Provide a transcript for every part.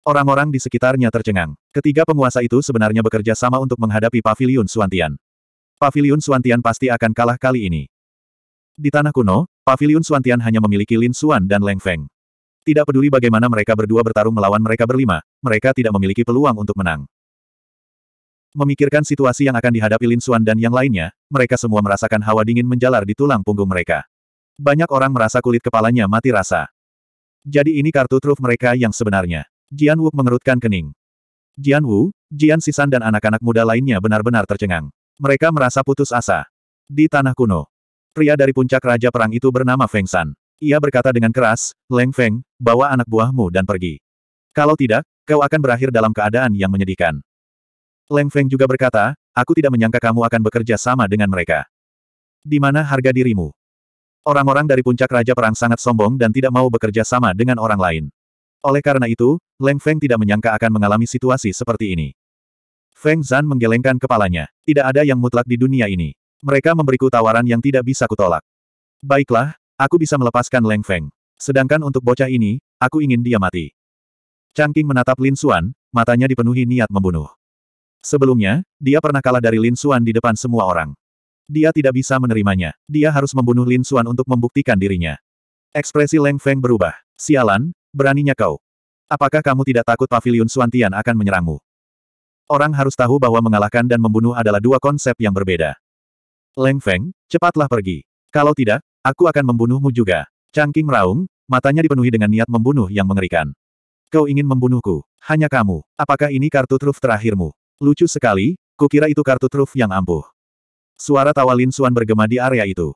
Orang-orang di sekitarnya tercengang. Ketiga penguasa itu sebenarnya bekerja sama untuk menghadapi Paviliun Suantian. Paviliun Suantian pasti akan kalah kali ini. Di tanah kuno, Paviliun Suantian hanya memiliki Lin Suan dan Leng Feng. Tidak peduli bagaimana mereka berdua bertarung melawan mereka berlima, mereka tidak memiliki peluang untuk menang. Memikirkan situasi yang akan dihadapi Lin Suan dan yang lainnya, mereka semua merasakan hawa dingin menjalar di tulang punggung mereka. Banyak orang merasa kulit kepalanya mati rasa. Jadi ini kartu truf mereka yang sebenarnya. Jian Wu mengerutkan kening. Jian Wu, Jian Sisan dan anak-anak muda lainnya benar-benar tercengang. Mereka merasa putus asa. Di tanah kuno, pria dari puncak Raja Perang itu bernama Feng San. Ia berkata dengan keras, Leng Feng, bawa anak buahmu dan pergi. Kalau tidak, kau akan berakhir dalam keadaan yang menyedihkan. Leng Feng juga berkata, aku tidak menyangka kamu akan bekerja sama dengan mereka. Di mana harga dirimu? Orang-orang dari puncak Raja Perang sangat sombong dan tidak mau bekerja sama dengan orang lain. Oleh karena itu, Leng Feng tidak menyangka akan mengalami situasi seperti ini. Feng Zan menggelengkan kepalanya. Tidak ada yang mutlak di dunia ini. Mereka memberiku tawaran yang tidak bisa kutolak. Baiklah, aku bisa melepaskan Leng Feng. Sedangkan untuk bocah ini, aku ingin dia mati. Chang King menatap Lin Xuan, matanya dipenuhi niat membunuh. Sebelumnya, dia pernah kalah dari Lin Xuan di depan semua orang. Dia tidak bisa menerimanya. Dia harus membunuh Lin Xuan untuk membuktikan dirinya. Ekspresi Leng Feng berubah. Sialan, Beraninya kau. Apakah kamu tidak takut pavilion Suantian akan menyerangmu? Orang harus tahu bahwa mengalahkan dan membunuh adalah dua konsep yang berbeda. Leng Feng, cepatlah pergi. Kalau tidak, aku akan membunuhmu juga. Cangking meraung, matanya dipenuhi dengan niat membunuh yang mengerikan. Kau ingin membunuhku, hanya kamu. Apakah ini kartu truf terakhirmu? Lucu sekali, kukira itu kartu truf yang ampuh. Suara tawa Lin Suan bergema di area itu.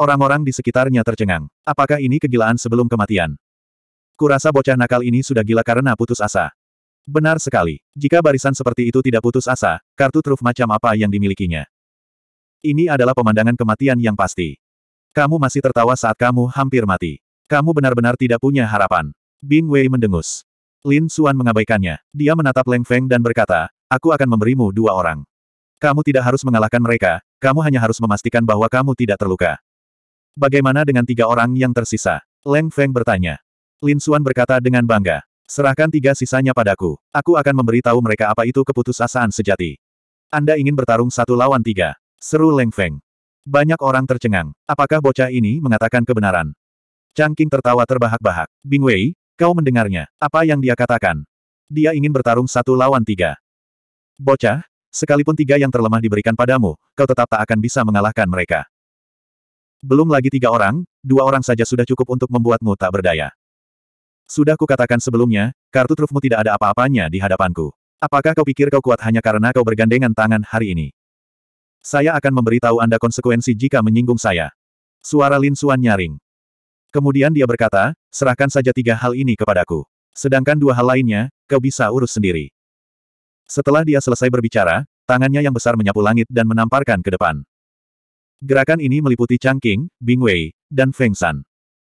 Orang-orang di sekitarnya tercengang. Apakah ini kegilaan sebelum kematian? Kurasa bocah nakal ini sudah gila karena putus asa. Benar sekali. Jika barisan seperti itu tidak putus asa, kartu truf macam apa yang dimilikinya? Ini adalah pemandangan kematian yang pasti. Kamu masih tertawa saat kamu hampir mati. Kamu benar-benar tidak punya harapan. Bing Wei mendengus. Lin Xuan mengabaikannya. Dia menatap Leng Feng dan berkata, aku akan memberimu dua orang. Kamu tidak harus mengalahkan mereka, kamu hanya harus memastikan bahwa kamu tidak terluka. Bagaimana dengan tiga orang yang tersisa? Leng Feng bertanya. Lin Xuan berkata dengan bangga. Serahkan tiga sisanya padaku. Aku akan memberitahu mereka apa itu keputusasaan sejati. Anda ingin bertarung satu lawan tiga. Seru Leng Feng. Banyak orang tercengang. Apakah bocah ini mengatakan kebenaran? Changqing tertawa terbahak-bahak. Bing Wei, kau mendengarnya. Apa yang dia katakan? Dia ingin bertarung satu lawan tiga. Bocah, sekalipun tiga yang terlemah diberikan padamu, kau tetap tak akan bisa mengalahkan mereka. Belum lagi tiga orang, dua orang saja sudah cukup untuk membuatmu tak berdaya. Sudah kukatakan sebelumnya, kartu trufmu tidak ada apa-apanya di hadapanku. Apakah kau pikir kau kuat hanya karena kau bergandengan tangan hari ini? Saya akan memberitahu Anda konsekuensi jika menyinggung saya. Suara Lin Suan nyaring. Kemudian dia berkata, serahkan saja tiga hal ini kepadaku. Sedangkan dua hal lainnya, kau bisa urus sendiri. Setelah dia selesai berbicara, tangannya yang besar menyapu langit dan menamparkan ke depan. Gerakan ini meliputi Chang King, Bing Wei, dan Feng San.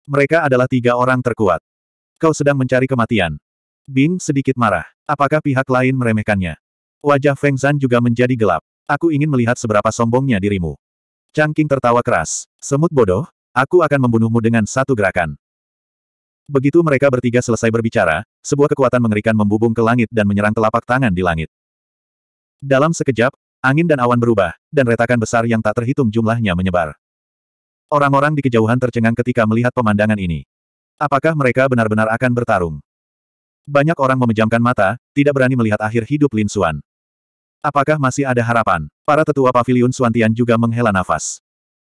Mereka adalah tiga orang terkuat. Kau sedang mencari kematian. Bing sedikit marah. Apakah pihak lain meremehkannya? Wajah Feng Zan juga menjadi gelap. Aku ingin melihat seberapa sombongnya dirimu. Chang King tertawa keras. Semut bodoh, aku akan membunuhmu dengan satu gerakan. Begitu mereka bertiga selesai berbicara, sebuah kekuatan mengerikan membubung ke langit dan menyerang telapak tangan di langit. Dalam sekejap, angin dan awan berubah, dan retakan besar yang tak terhitung jumlahnya menyebar. Orang-orang di kejauhan tercengang ketika melihat pemandangan ini. Apakah mereka benar-benar akan bertarung? Banyak orang memejamkan mata, tidak berani melihat akhir hidup Lin Xuan. Apakah masih ada harapan? Para tetua pavilion Tian juga menghela nafas.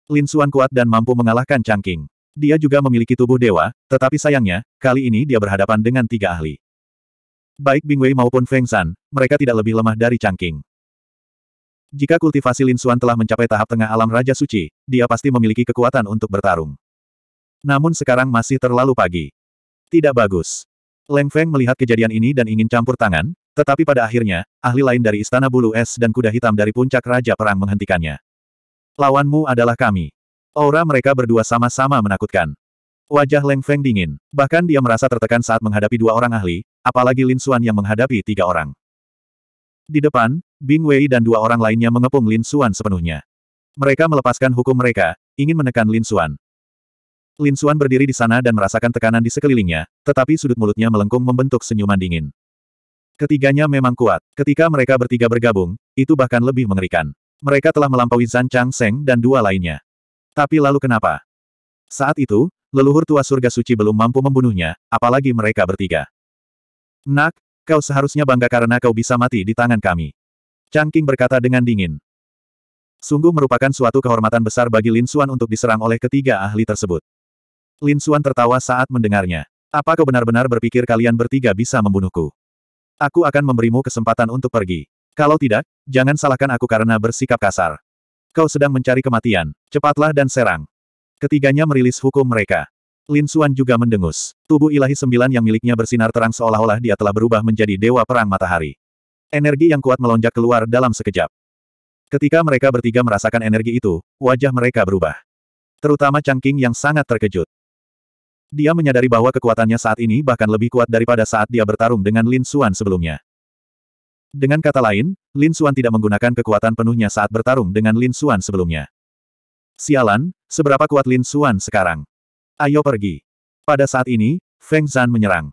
Lin Xuan kuat dan mampu mengalahkan Changqing. Dia juga memiliki tubuh dewa, tetapi sayangnya, kali ini dia berhadapan dengan tiga ahli. Baik Bing Wei maupun Feng San, mereka tidak lebih lemah dari Changqing. Jika kultivasi Lin Xuan telah mencapai tahap tengah alam Raja Suci, dia pasti memiliki kekuatan untuk bertarung. Namun sekarang masih terlalu pagi. Tidak bagus. Leng Feng melihat kejadian ini dan ingin campur tangan, tetapi pada akhirnya, ahli lain dari Istana Bulu Es dan Kuda Hitam dari Puncak Raja Perang menghentikannya. Lawanmu adalah kami. Aura mereka berdua sama-sama menakutkan. Wajah Leng Feng dingin, bahkan dia merasa tertekan saat menghadapi dua orang ahli, apalagi Lin Xuan yang menghadapi tiga orang. Di depan, Bing Wei dan dua orang lainnya mengepung Lin Xuan sepenuhnya. Mereka melepaskan hukum mereka, ingin menekan Lin Xuan, Lin Suan berdiri di sana dan merasakan tekanan di sekelilingnya, tetapi sudut mulutnya melengkung membentuk senyuman dingin. Ketiganya memang kuat. Ketika mereka bertiga bergabung, itu bahkan lebih mengerikan. Mereka telah melampaui Zan Chang Seng dan dua lainnya. Tapi lalu kenapa? Saat itu, leluhur tua surga suci belum mampu membunuhnya, apalagi mereka bertiga. Nak, kau seharusnya bangga karena kau bisa mati di tangan kami. Chang King berkata dengan dingin. Sungguh merupakan suatu kehormatan besar bagi Lin Suan untuk diserang oleh ketiga ahli tersebut. Lin Suan tertawa saat mendengarnya. Apa kau benar-benar berpikir kalian bertiga bisa membunuhku? Aku akan memberimu kesempatan untuk pergi. Kalau tidak, jangan salahkan aku karena bersikap kasar. Kau sedang mencari kematian. Cepatlah dan serang. Ketiganya merilis hukum mereka. Lin Suan juga mendengus. Tubuh ilahi sembilan yang miliknya bersinar terang seolah-olah dia telah berubah menjadi dewa perang matahari. Energi yang kuat melonjak keluar dalam sekejap. Ketika mereka bertiga merasakan energi itu, wajah mereka berubah. Terutama King yang sangat terkejut. Dia menyadari bahwa kekuatannya saat ini bahkan lebih kuat daripada saat dia bertarung dengan Lin Xuan sebelumnya. Dengan kata lain, Lin Xuan tidak menggunakan kekuatan penuhnya saat bertarung dengan Lin Xuan sebelumnya. Sialan, seberapa kuat Lin Xuan sekarang? Ayo pergi. Pada saat ini, Feng Zhan menyerang.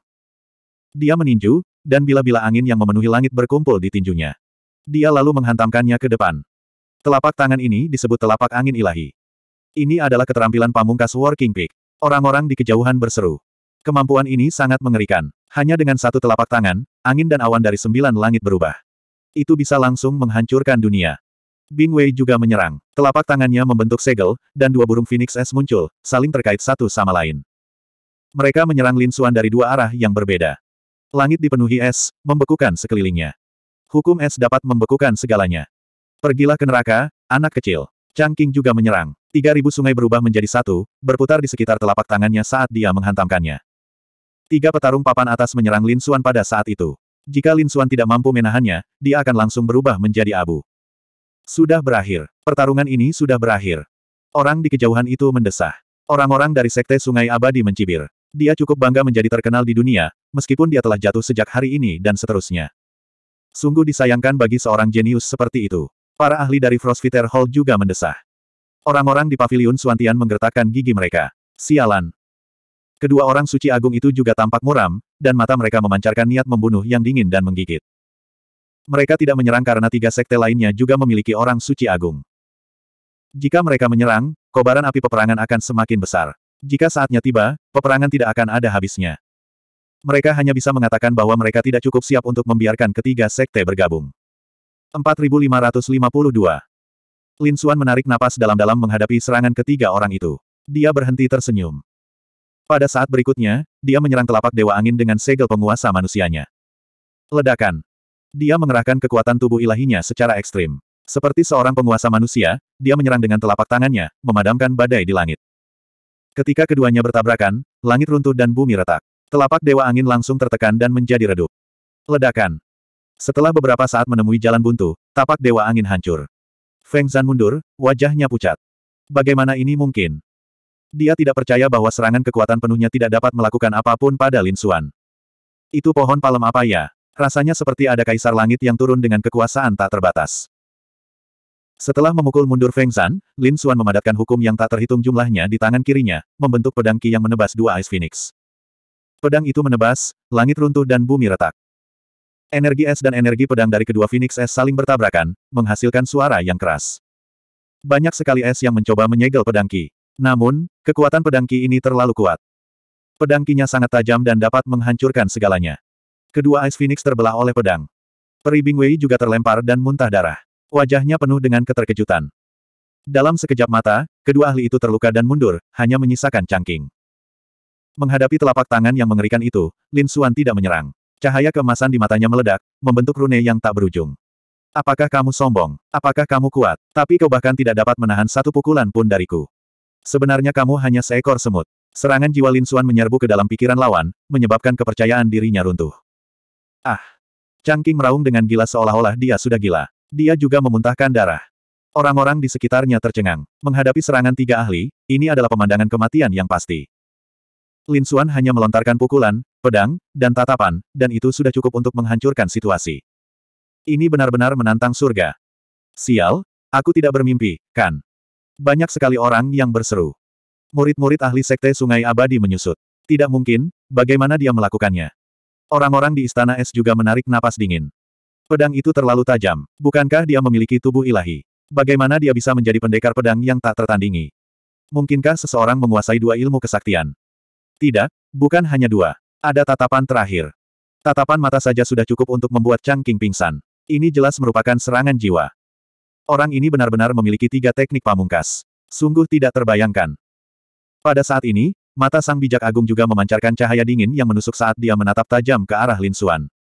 Dia meninju, dan bila-bila angin yang memenuhi langit berkumpul di tinjunya. Dia lalu menghantamkannya ke depan. Telapak tangan ini disebut telapak angin ilahi. Ini adalah keterampilan pamungkas Working Peak. Orang-orang di kejauhan berseru. Kemampuan ini sangat mengerikan. Hanya dengan satu telapak tangan, angin dan awan dari sembilan langit berubah. Itu bisa langsung menghancurkan dunia. Bing Wei juga menyerang. Telapak tangannya membentuk segel, dan dua burung phoenix es muncul, saling terkait satu sama lain. Mereka menyerang Lin Xuan dari dua arah yang berbeda. Langit dipenuhi es, membekukan sekelilingnya. Hukum es dapat membekukan segalanya. Pergilah ke neraka, anak kecil. Changqing juga menyerang. Tiga ribu sungai berubah menjadi satu, berputar di sekitar telapak tangannya saat dia menghantamkannya. Tiga petarung papan atas menyerang Lin Xuan pada saat itu. Jika Lin Xuan tidak mampu menahannya, dia akan langsung berubah menjadi abu. Sudah berakhir. Pertarungan ini sudah berakhir. Orang di kejauhan itu mendesah. Orang-orang dari Sekte Sungai Abadi mencibir. Dia cukup bangga menjadi terkenal di dunia, meskipun dia telah jatuh sejak hari ini dan seterusnya. Sungguh disayangkan bagi seorang jenius seperti itu. Para ahli dari Frostfitter Hall juga mendesah. Orang-orang di paviliun Suantian menggertakkan gigi mereka. Sialan. Kedua orang suci agung itu juga tampak muram, dan mata mereka memancarkan niat membunuh yang dingin dan menggigit. Mereka tidak menyerang karena tiga sekte lainnya juga memiliki orang suci agung. Jika mereka menyerang, kobaran api peperangan akan semakin besar. Jika saatnya tiba, peperangan tidak akan ada habisnya. Mereka hanya bisa mengatakan bahwa mereka tidak cukup siap untuk membiarkan ketiga sekte bergabung. 4552. Lin Xuan menarik napas dalam-dalam menghadapi serangan ketiga orang itu. Dia berhenti tersenyum. Pada saat berikutnya, dia menyerang telapak Dewa Angin dengan segel penguasa manusianya. Ledakan. Dia mengerahkan kekuatan tubuh ilahinya secara ekstrim. Seperti seorang penguasa manusia, dia menyerang dengan telapak tangannya, memadamkan badai di langit. Ketika keduanya bertabrakan, langit runtuh dan bumi retak. Telapak Dewa Angin langsung tertekan dan menjadi redup. Ledakan. Setelah beberapa saat menemui jalan buntu, tapak Dewa Angin hancur. Feng Zan mundur, wajahnya pucat. Bagaimana ini mungkin? Dia tidak percaya bahwa serangan kekuatan penuhnya tidak dapat melakukan apapun pada Lin Xuan. Itu pohon palem apa ya? Rasanya seperti ada kaisar langit yang turun dengan kekuasaan tak terbatas. Setelah memukul mundur Feng Zan, Lin Xuan memadatkan hukum yang tak terhitung jumlahnya di tangan kirinya, membentuk pedang ki yang menebas dua Ice Phoenix. Pedang itu menebas, langit runtuh dan bumi retak. Energi es dan energi pedang dari kedua Phoenix es saling bertabrakan, menghasilkan suara yang keras. Banyak sekali es yang mencoba menyegel pedang Ki. Namun, kekuatan pedang Ki ini terlalu kuat. Pedang Ki-nya sangat tajam dan dapat menghancurkan segalanya. Kedua es Phoenix terbelah oleh pedang. Peri Bingwei juga terlempar dan muntah darah. Wajahnya penuh dengan keterkejutan. Dalam sekejap mata, kedua ahli itu terluka dan mundur, hanya menyisakan cangking. Menghadapi telapak tangan yang mengerikan itu, Lin Xuan tidak menyerang. Cahaya kemasan di matanya meledak, membentuk rune yang tak berujung. Apakah kamu sombong? Apakah kamu kuat? Tapi kau bahkan tidak dapat menahan satu pukulan pun dariku. Sebenarnya kamu hanya seekor semut. Serangan jiwa Lin Xuan menyerbu ke dalam pikiran lawan, menyebabkan kepercayaan dirinya runtuh. Ah! Cangking meraung dengan gila seolah-olah dia sudah gila. Dia juga memuntahkan darah. Orang-orang di sekitarnya tercengang. Menghadapi serangan tiga ahli, ini adalah pemandangan kematian yang pasti. Lin Xuan hanya melontarkan pukulan, pedang, dan tatapan, dan itu sudah cukup untuk menghancurkan situasi. Ini benar-benar menantang surga. Sial, aku tidak bermimpi, kan? Banyak sekali orang yang berseru. Murid-murid ahli Sekte Sungai Abadi menyusut. Tidak mungkin, bagaimana dia melakukannya. Orang-orang di Istana Es juga menarik napas dingin. Pedang itu terlalu tajam. Bukankah dia memiliki tubuh ilahi? Bagaimana dia bisa menjadi pendekar pedang yang tak tertandingi? Mungkinkah seseorang menguasai dua ilmu kesaktian? Tidak, bukan hanya dua. Ada tatapan terakhir. Tatapan mata saja sudah cukup untuk membuat Chang King pingsan. Ini jelas merupakan serangan jiwa. Orang ini benar-benar memiliki tiga teknik pamungkas. Sungguh tidak terbayangkan. Pada saat ini, mata sang bijak agung juga memancarkan cahaya dingin yang menusuk saat dia menatap tajam ke arah Lin Xuan.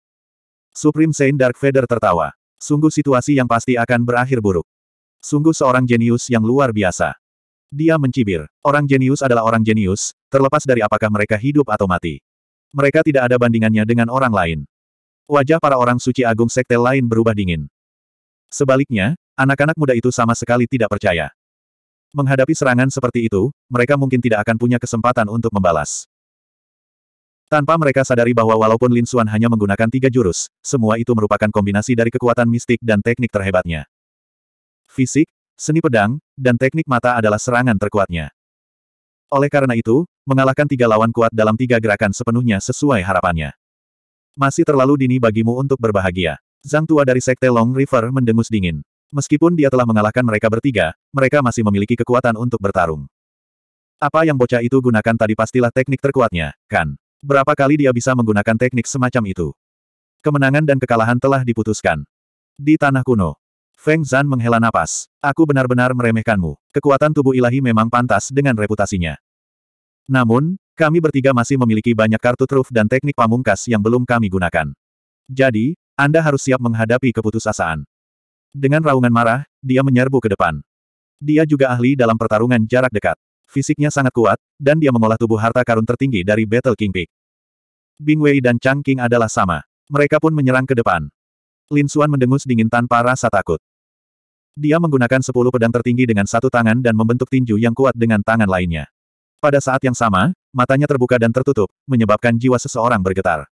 Supreme Saint Dark Feather tertawa. Sungguh situasi yang pasti akan berakhir buruk. Sungguh seorang jenius yang luar biasa. Dia mencibir. Orang jenius adalah orang jenius, terlepas dari apakah mereka hidup atau mati. Mereka tidak ada bandingannya dengan orang lain. Wajah para orang suci agung sekte lain berubah dingin. Sebaliknya, anak-anak muda itu sama sekali tidak percaya. Menghadapi serangan seperti itu, mereka mungkin tidak akan punya kesempatan untuk membalas. Tanpa mereka sadari bahwa walaupun Lin Xuan hanya menggunakan tiga jurus, semua itu merupakan kombinasi dari kekuatan mistik dan teknik terhebatnya. Fisik, seni pedang, dan teknik mata adalah serangan terkuatnya. Oleh karena itu, mengalahkan tiga lawan kuat dalam tiga gerakan sepenuhnya sesuai harapannya. Masih terlalu dini bagimu untuk berbahagia. Zhang Tua dari Sekte Long River mendengus dingin. Meskipun dia telah mengalahkan mereka bertiga, mereka masih memiliki kekuatan untuk bertarung. Apa yang bocah itu gunakan tadi pastilah teknik terkuatnya, kan? Berapa kali dia bisa menggunakan teknik semacam itu? Kemenangan dan kekalahan telah diputuskan. Di tanah kuno, Feng Zhan menghela napas. Aku benar-benar meremehkanmu. Kekuatan tubuh ilahi memang pantas dengan reputasinya. Namun, kami bertiga masih memiliki banyak kartu truf dan teknik pamungkas yang belum kami gunakan. Jadi, Anda harus siap menghadapi keputusasaan. Dengan raungan marah, dia menyerbu ke depan. Dia juga ahli dalam pertarungan jarak dekat. Fisiknya sangat kuat, dan dia mengolah tubuh harta karun tertinggi dari Battle King Peak. Bing Wei dan Chang King adalah sama. Mereka pun menyerang ke depan. Lin Xuan mendengus dingin tanpa rasa takut. Dia menggunakan sepuluh pedang tertinggi dengan satu tangan dan membentuk tinju yang kuat dengan tangan lainnya. Pada saat yang sama, matanya terbuka dan tertutup, menyebabkan jiwa seseorang bergetar.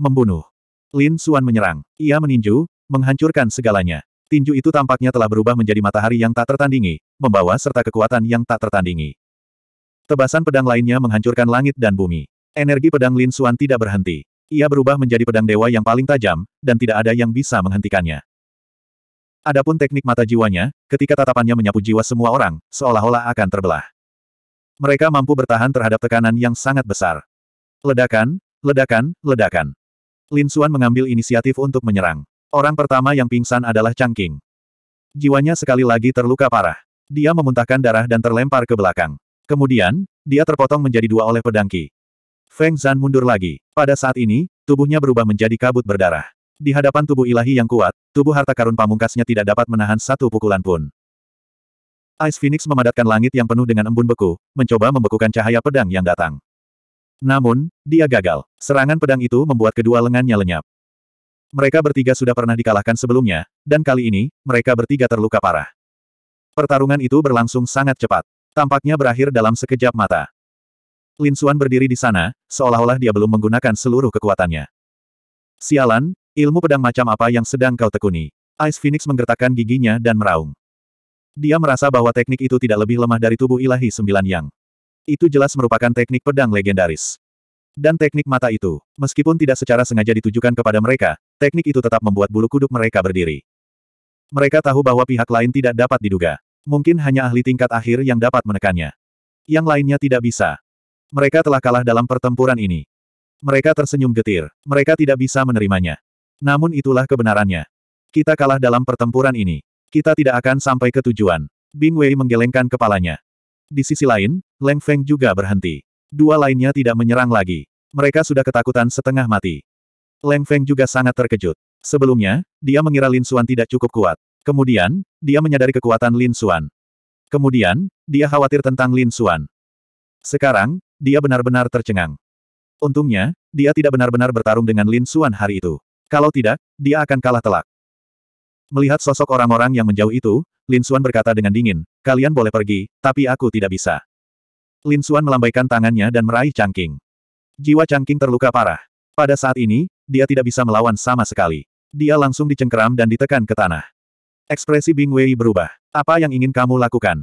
Membunuh. Lin Suan menyerang. Ia meninju, menghancurkan segalanya. Tinju itu tampaknya telah berubah menjadi matahari yang tak tertandingi, membawa serta kekuatan yang tak tertandingi. Tebasan pedang lainnya menghancurkan langit dan bumi. Energi pedang Lin Suan tidak berhenti. Ia berubah menjadi pedang dewa yang paling tajam, dan tidak ada yang bisa menghentikannya. Adapun teknik mata jiwanya, ketika tatapannya menyapu jiwa semua orang, seolah-olah akan terbelah. Mereka mampu bertahan terhadap tekanan yang sangat besar. Ledakan, ledakan, ledakan. Lin Xuan mengambil inisiatif untuk menyerang. Orang pertama yang pingsan adalah Chang King. Jiwanya sekali lagi terluka parah. Dia memuntahkan darah dan terlempar ke belakang. Kemudian, dia terpotong menjadi dua oleh pedang Qi. Feng Zan mundur lagi. Pada saat ini, tubuhnya berubah menjadi kabut berdarah. Di hadapan tubuh ilahi yang kuat, tubuh harta karun pamungkasnya tidak dapat menahan satu pukulan pun. Ice Phoenix memadatkan langit yang penuh dengan embun beku, mencoba membekukan cahaya pedang yang datang. Namun, dia gagal. Serangan pedang itu membuat kedua lengannya lenyap. Mereka bertiga sudah pernah dikalahkan sebelumnya, dan kali ini, mereka bertiga terluka parah. Pertarungan itu berlangsung sangat cepat. Tampaknya berakhir dalam sekejap mata. Lin Suan berdiri di sana, seolah-olah dia belum menggunakan seluruh kekuatannya. Sialan, ilmu pedang macam apa yang sedang kau tekuni? Ice Phoenix menggertakkan giginya dan meraung. Dia merasa bahwa teknik itu tidak lebih lemah dari tubuh ilahi sembilan yang. Itu jelas merupakan teknik pedang legendaris. Dan teknik mata itu, meskipun tidak secara sengaja ditujukan kepada mereka, teknik itu tetap membuat bulu kuduk mereka berdiri. Mereka tahu bahwa pihak lain tidak dapat diduga. Mungkin hanya ahli tingkat akhir yang dapat menekannya. Yang lainnya tidak bisa. Mereka telah kalah dalam pertempuran ini. Mereka tersenyum getir. Mereka tidak bisa menerimanya. Namun itulah kebenarannya. Kita kalah dalam pertempuran ini. Kita tidak akan sampai ke tujuan. Bing Wei menggelengkan kepalanya. Di sisi lain, Leng Feng juga berhenti. Dua lainnya tidak menyerang lagi. Mereka sudah ketakutan setengah mati. Leng Feng juga sangat terkejut. Sebelumnya, dia mengira Lin Xuan tidak cukup kuat. Kemudian, dia menyadari kekuatan Lin Xuan. Kemudian, dia khawatir tentang Lin Xuan. Sekarang, dia benar-benar tercengang. Untungnya, dia tidak benar-benar bertarung dengan Lin Xuan hari itu. Kalau tidak, dia akan kalah telak. Melihat sosok orang-orang yang menjauh itu, Lin Xuan berkata dengan dingin, kalian boleh pergi, tapi aku tidak bisa. Lin Xuan melambaikan tangannya dan meraih cangking. Jiwa cangking terluka parah. Pada saat ini, dia tidak bisa melawan sama sekali. Dia langsung dicengkeram dan ditekan ke tanah. Ekspresi Bing Wei berubah. Apa yang ingin kamu lakukan?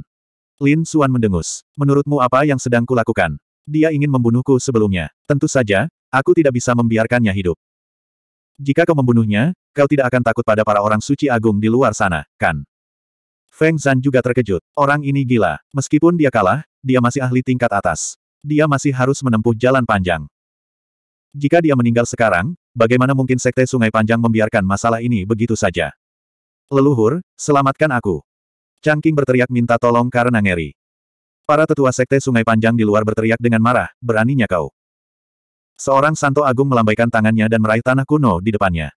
Lin Xuan mendengus. Menurutmu apa yang sedang kulakukan? Dia ingin membunuhku sebelumnya. Tentu saja, aku tidak bisa membiarkannya hidup. Jika kau membunuhnya, kau tidak akan takut pada para orang suci agung di luar sana, kan? Feng Zhan juga terkejut. Orang ini gila. Meskipun dia kalah, dia masih ahli tingkat atas. Dia masih harus menempuh jalan panjang. Jika dia meninggal sekarang, bagaimana mungkin Sekte Sungai Panjang membiarkan masalah ini begitu saja? Leluhur, selamatkan aku. Cangking berteriak minta tolong karena ngeri. Para tetua Sekte Sungai Panjang di luar berteriak dengan marah, beraninya kau. Seorang Santo Agung melambaikan tangannya dan meraih tanah kuno di depannya.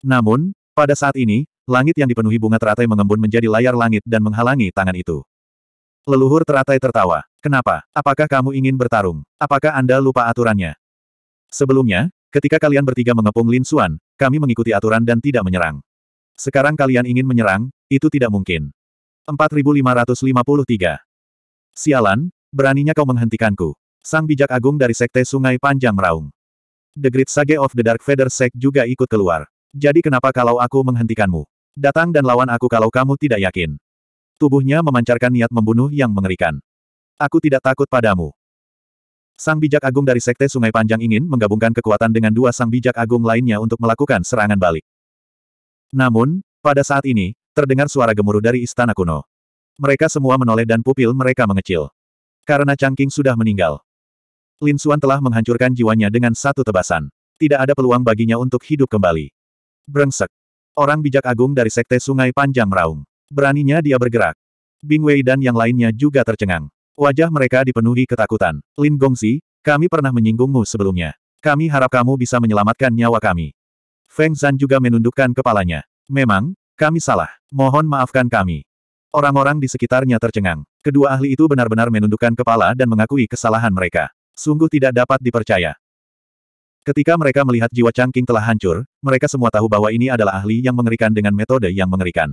Namun, pada saat ini, langit yang dipenuhi bunga teratai mengembun menjadi layar langit dan menghalangi tangan itu. Leluhur teratai tertawa. Kenapa? Apakah kamu ingin bertarung? Apakah Anda lupa aturannya? Sebelumnya, ketika kalian bertiga mengepung Lin Xuan, kami mengikuti aturan dan tidak menyerang. Sekarang kalian ingin menyerang, itu tidak mungkin. 4553. Sialan, beraninya kau menghentikanku. Sang bijak agung dari Sekte Sungai Panjang meraung. The Great Sage of the Dark Feather Sect juga ikut keluar. Jadi kenapa kalau aku menghentikanmu? Datang dan lawan aku kalau kamu tidak yakin. Tubuhnya memancarkan niat membunuh yang mengerikan. Aku tidak takut padamu. Sang bijak agung dari Sekte Sungai Panjang ingin menggabungkan kekuatan dengan dua sang bijak agung lainnya untuk melakukan serangan balik. Namun, pada saat ini, terdengar suara gemuruh dari istana kuno. Mereka semua menoleh dan pupil mereka mengecil. Karena Changqing sudah meninggal. Lin Suan telah menghancurkan jiwanya dengan satu tebasan. Tidak ada peluang baginya untuk hidup kembali. Brengsek. Orang bijak agung dari Sekte Sungai Panjang meraung. Beraninya dia bergerak. Bing Wei dan yang lainnya juga tercengang. Wajah mereka dipenuhi ketakutan. Lin Gongsi, kami pernah menyinggungmu sebelumnya. Kami harap kamu bisa menyelamatkan nyawa kami. Feng Zan juga menundukkan kepalanya. Memang, kami salah. Mohon maafkan kami. Orang-orang di sekitarnya tercengang. Kedua ahli itu benar-benar menundukkan kepala dan mengakui kesalahan mereka. Sungguh tidak dapat dipercaya. Ketika mereka melihat jiwa cangking telah hancur, mereka semua tahu bahwa ini adalah ahli yang mengerikan dengan metode yang mengerikan.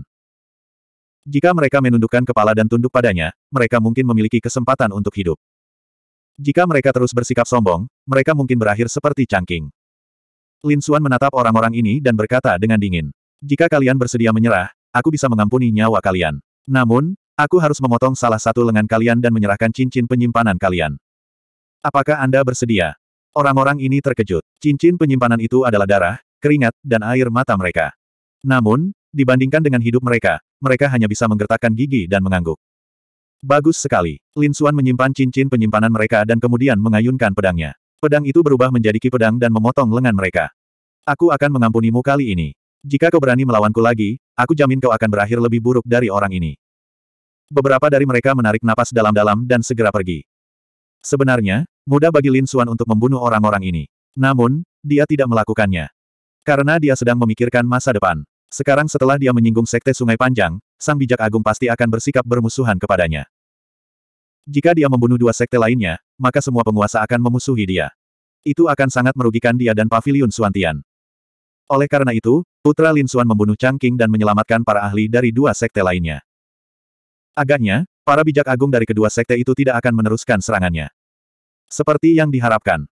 Jika mereka menundukkan kepala dan tunduk padanya, mereka mungkin memiliki kesempatan untuk hidup. Jika mereka terus bersikap sombong, mereka mungkin berakhir seperti cangking. Lin Xuan menatap orang-orang ini dan berkata dengan dingin, Jika kalian bersedia menyerah, aku bisa mengampuni nyawa kalian. Namun, aku harus memotong salah satu lengan kalian dan menyerahkan cincin penyimpanan kalian. Apakah Anda bersedia? Orang-orang ini terkejut. Cincin penyimpanan itu adalah darah, keringat, dan air mata mereka. Namun, dibandingkan dengan hidup mereka, mereka hanya bisa menggertakkan gigi dan mengangguk. Bagus sekali. Lin Xuan menyimpan cincin penyimpanan mereka dan kemudian mengayunkan pedangnya. Pedang itu berubah menjadi ki pedang dan memotong lengan mereka. Aku akan mengampunimu kali ini. Jika kau berani melawanku lagi, aku jamin kau akan berakhir lebih buruk dari orang ini. Beberapa dari mereka menarik napas dalam-dalam dan segera pergi. Sebenarnya, Mudah bagi Lin Xuan untuk membunuh orang-orang ini. Namun, dia tidak melakukannya. Karena dia sedang memikirkan masa depan. Sekarang setelah dia menyinggung Sekte Sungai Panjang, Sang Bijak Agung pasti akan bersikap bermusuhan kepadanya. Jika dia membunuh dua sekte lainnya, maka semua penguasa akan memusuhi dia. Itu akan sangat merugikan dia dan Paviliun Suantian. Oleh karena itu, Putra Lin Xuan membunuh Chang King dan menyelamatkan para ahli dari dua sekte lainnya. Agaknya, para bijak agung dari kedua sekte itu tidak akan meneruskan serangannya. Seperti yang diharapkan.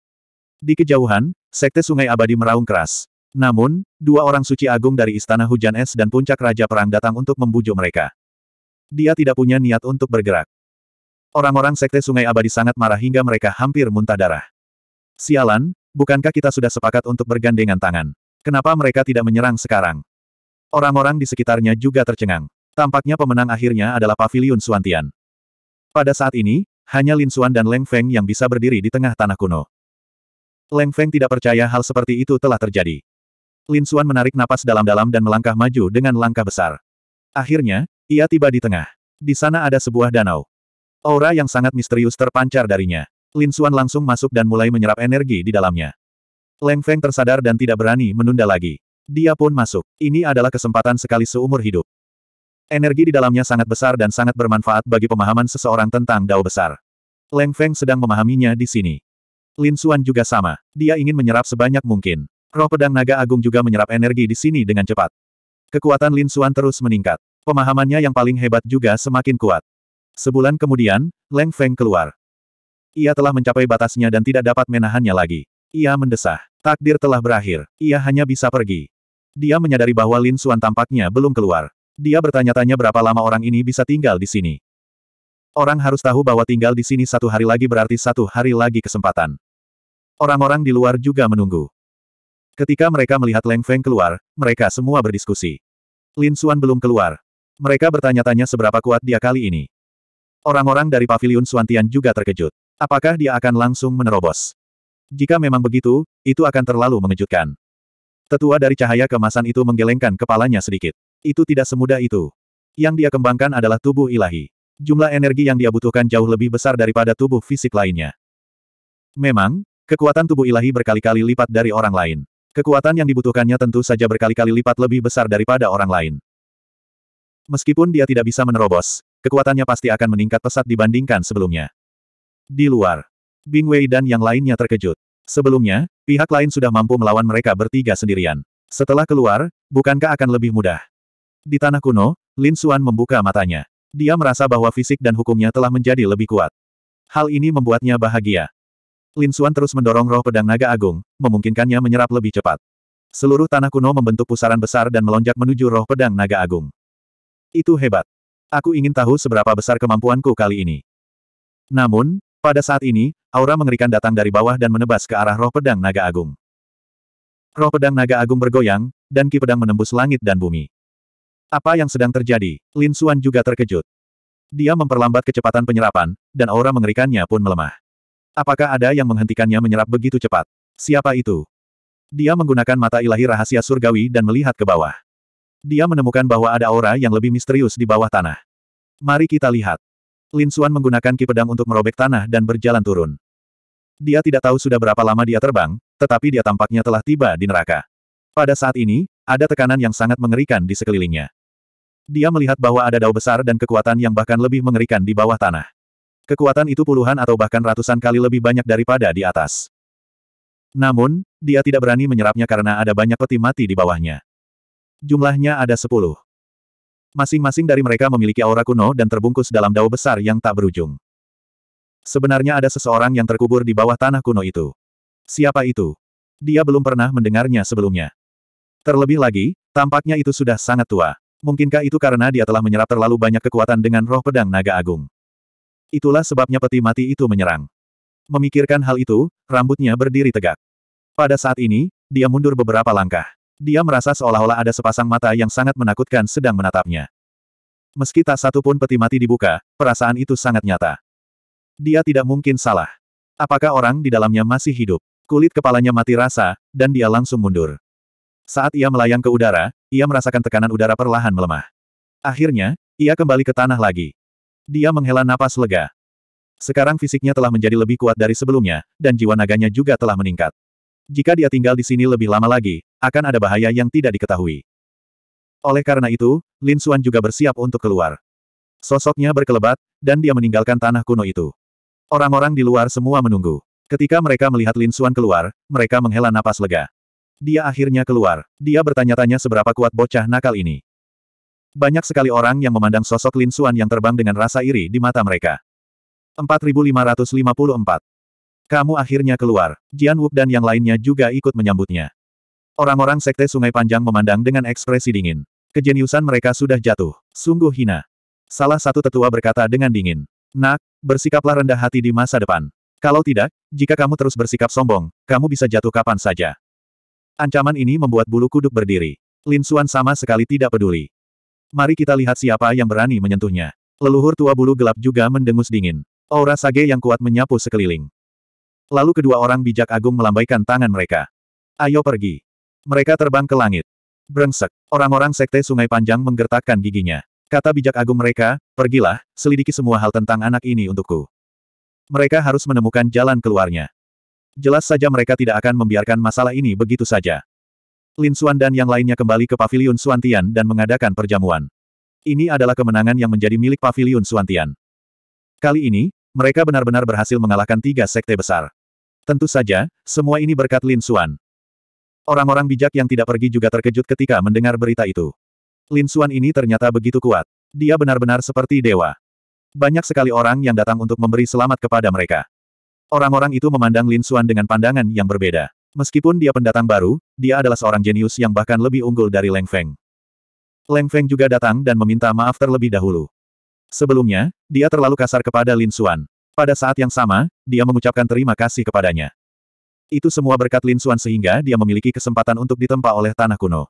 Di kejauhan, sekte Sungai Abadi meraung keras. Namun, dua orang suci agung dari Istana Hujan Es dan Puncak Raja Perang datang untuk membujuk mereka. Dia tidak punya niat untuk bergerak. Orang-orang sekte Sungai Abadi sangat marah hingga mereka hampir muntah darah. Sialan, bukankah kita sudah sepakat untuk bergandengan tangan? Kenapa mereka tidak menyerang sekarang? Orang-orang di sekitarnya juga tercengang. Tampaknya pemenang akhirnya adalah Paviliun Suantian. Pada saat ini, hanya Lin Xuan dan Leng Feng yang bisa berdiri di tengah tanah kuno. Leng Feng tidak percaya hal seperti itu telah terjadi. Lin Xuan menarik napas dalam-dalam dan melangkah maju dengan langkah besar. Akhirnya, ia tiba di tengah. Di sana ada sebuah danau. Aura yang sangat misterius terpancar darinya. Lin Xuan langsung masuk dan mulai menyerap energi di dalamnya. Leng Feng tersadar dan tidak berani menunda lagi. Dia pun masuk. Ini adalah kesempatan sekali seumur hidup. Energi di dalamnya sangat besar dan sangat bermanfaat bagi pemahaman seseorang tentang dao besar. Leng Feng sedang memahaminya di sini. Lin Xuan juga sama. Dia ingin menyerap sebanyak mungkin. Roh pedang naga agung juga menyerap energi di sini dengan cepat. Kekuatan Lin Xuan terus meningkat. Pemahamannya yang paling hebat juga semakin kuat. Sebulan kemudian, Leng Feng keluar. Ia telah mencapai batasnya dan tidak dapat menahannya lagi. Ia mendesah. Takdir telah berakhir. Ia hanya bisa pergi. Dia menyadari bahwa Lin Xuan tampaknya belum keluar. Dia bertanya-tanya berapa lama orang ini bisa tinggal di sini. Orang harus tahu bahwa tinggal di sini satu hari lagi berarti satu hari lagi kesempatan. Orang-orang di luar juga menunggu. Ketika mereka melihat Leng Feng keluar, mereka semua berdiskusi. Lin Xuan belum keluar. Mereka bertanya-tanya seberapa kuat dia kali ini. Orang-orang dari pavilion Suantian juga terkejut. Apakah dia akan langsung menerobos? Jika memang begitu, itu akan terlalu mengejutkan. Tetua dari cahaya kemasan itu menggelengkan kepalanya sedikit. Itu tidak semudah itu. Yang dia kembangkan adalah tubuh ilahi. Jumlah energi yang dia butuhkan jauh lebih besar daripada tubuh fisik lainnya. Memang, kekuatan tubuh ilahi berkali-kali lipat dari orang lain. Kekuatan yang dibutuhkannya tentu saja berkali-kali lipat lebih besar daripada orang lain. Meskipun dia tidak bisa menerobos, kekuatannya pasti akan meningkat pesat dibandingkan sebelumnya. Di luar, Bing Wei dan yang lainnya terkejut. Sebelumnya, pihak lain sudah mampu melawan mereka bertiga sendirian. Setelah keluar, bukankah akan lebih mudah? Di tanah kuno, Lin Xuan membuka matanya. Dia merasa bahwa fisik dan hukumnya telah menjadi lebih kuat. Hal ini membuatnya bahagia. Lin Xuan terus mendorong roh pedang naga agung, memungkinkannya menyerap lebih cepat. Seluruh tanah kuno membentuk pusaran besar dan melonjak menuju roh pedang naga agung. Itu hebat. Aku ingin tahu seberapa besar kemampuanku kali ini. Namun, pada saat ini, aura mengerikan datang dari bawah dan menebas ke arah roh pedang naga agung. Roh pedang naga agung bergoyang, dan ki pedang menembus langit dan bumi. Apa yang sedang terjadi? Lin Xuan juga terkejut. Dia memperlambat kecepatan penyerapan, dan aura mengerikannya pun melemah. Apakah ada yang menghentikannya menyerap begitu cepat? Siapa itu? Dia menggunakan mata ilahi rahasia surgawi dan melihat ke bawah. Dia menemukan bahwa ada aura yang lebih misterius di bawah tanah. Mari kita lihat. Lin Xuan menggunakan ki pedang untuk merobek tanah dan berjalan turun. Dia tidak tahu sudah berapa lama dia terbang, tetapi dia tampaknya telah tiba di neraka. Pada saat ini, ada tekanan yang sangat mengerikan di sekelilingnya. Dia melihat bahwa ada dao besar dan kekuatan yang bahkan lebih mengerikan di bawah tanah. Kekuatan itu puluhan atau bahkan ratusan kali lebih banyak daripada di atas. Namun, dia tidak berani menyerapnya karena ada banyak peti mati di bawahnya. Jumlahnya ada sepuluh. Masing-masing dari mereka memiliki aura kuno dan terbungkus dalam dao besar yang tak berujung. Sebenarnya ada seseorang yang terkubur di bawah tanah kuno itu. Siapa itu? Dia belum pernah mendengarnya sebelumnya. Terlebih lagi, tampaknya itu sudah sangat tua. Mungkinkah itu karena dia telah menyerap terlalu banyak kekuatan dengan roh pedang naga agung? Itulah sebabnya peti mati itu menyerang. Memikirkan hal itu, rambutnya berdiri tegak. Pada saat ini, dia mundur beberapa langkah. Dia merasa seolah-olah ada sepasang mata yang sangat menakutkan sedang menatapnya. Meski tak satu pun peti mati dibuka, perasaan itu sangat nyata. Dia tidak mungkin salah. Apakah orang di dalamnya masih hidup? Kulit kepalanya mati rasa, dan dia langsung mundur. Saat ia melayang ke udara, ia merasakan tekanan udara perlahan melemah. Akhirnya, ia kembali ke tanah lagi. Dia menghela napas lega. Sekarang fisiknya telah menjadi lebih kuat dari sebelumnya, dan jiwa naganya juga telah meningkat. Jika dia tinggal di sini lebih lama lagi, akan ada bahaya yang tidak diketahui. Oleh karena itu, Lin Xuan juga bersiap untuk keluar. Sosoknya berkelebat, dan dia meninggalkan tanah kuno itu. Orang-orang di luar semua menunggu. Ketika mereka melihat Lin Xuan keluar, mereka menghela napas lega. Dia akhirnya keluar. Dia bertanya-tanya seberapa kuat bocah nakal ini. Banyak sekali orang yang memandang sosok Lin Suan yang terbang dengan rasa iri di mata mereka. 4554. Kamu akhirnya keluar. Jian Wuk dan yang lainnya juga ikut menyambutnya. Orang-orang sekte Sungai Panjang memandang dengan ekspresi dingin. Kejeniusan mereka sudah jatuh. Sungguh hina. Salah satu tetua berkata dengan dingin. Nak, bersikaplah rendah hati di masa depan. Kalau tidak, jika kamu terus bersikap sombong, kamu bisa jatuh kapan saja. Ancaman ini membuat bulu kuduk berdiri. Lin Suan sama sekali tidak peduli. Mari kita lihat siapa yang berani menyentuhnya. Leluhur tua bulu gelap juga mendengus dingin. Aura sage yang kuat menyapu sekeliling. Lalu kedua orang bijak agung melambaikan tangan mereka. Ayo pergi. Mereka terbang ke langit. Brengsek. Orang-orang sekte sungai panjang menggertakkan giginya. Kata bijak agung mereka, pergilah, selidiki semua hal tentang anak ini untukku. Mereka harus menemukan jalan keluarnya. Jelas saja mereka tidak akan membiarkan masalah ini begitu saja. Lin Xuan dan yang lainnya kembali ke pavilion Tian dan mengadakan perjamuan. Ini adalah kemenangan yang menjadi milik pavilion Tian. Kali ini, mereka benar-benar berhasil mengalahkan tiga sekte besar. Tentu saja, semua ini berkat Lin Xuan. Orang-orang bijak yang tidak pergi juga terkejut ketika mendengar berita itu. Lin Xuan ini ternyata begitu kuat. Dia benar-benar seperti dewa. Banyak sekali orang yang datang untuk memberi selamat kepada mereka. Orang-orang itu memandang Lin Xuan dengan pandangan yang berbeda. Meskipun dia pendatang baru, dia adalah seorang jenius yang bahkan lebih unggul dari Leng Feng. Leng Feng juga datang dan meminta maaf terlebih dahulu. Sebelumnya, dia terlalu kasar kepada Lin Xuan. Pada saat yang sama, dia mengucapkan terima kasih kepadanya. Itu semua berkat Lin Xuan sehingga dia memiliki kesempatan untuk ditempa oleh tanah kuno.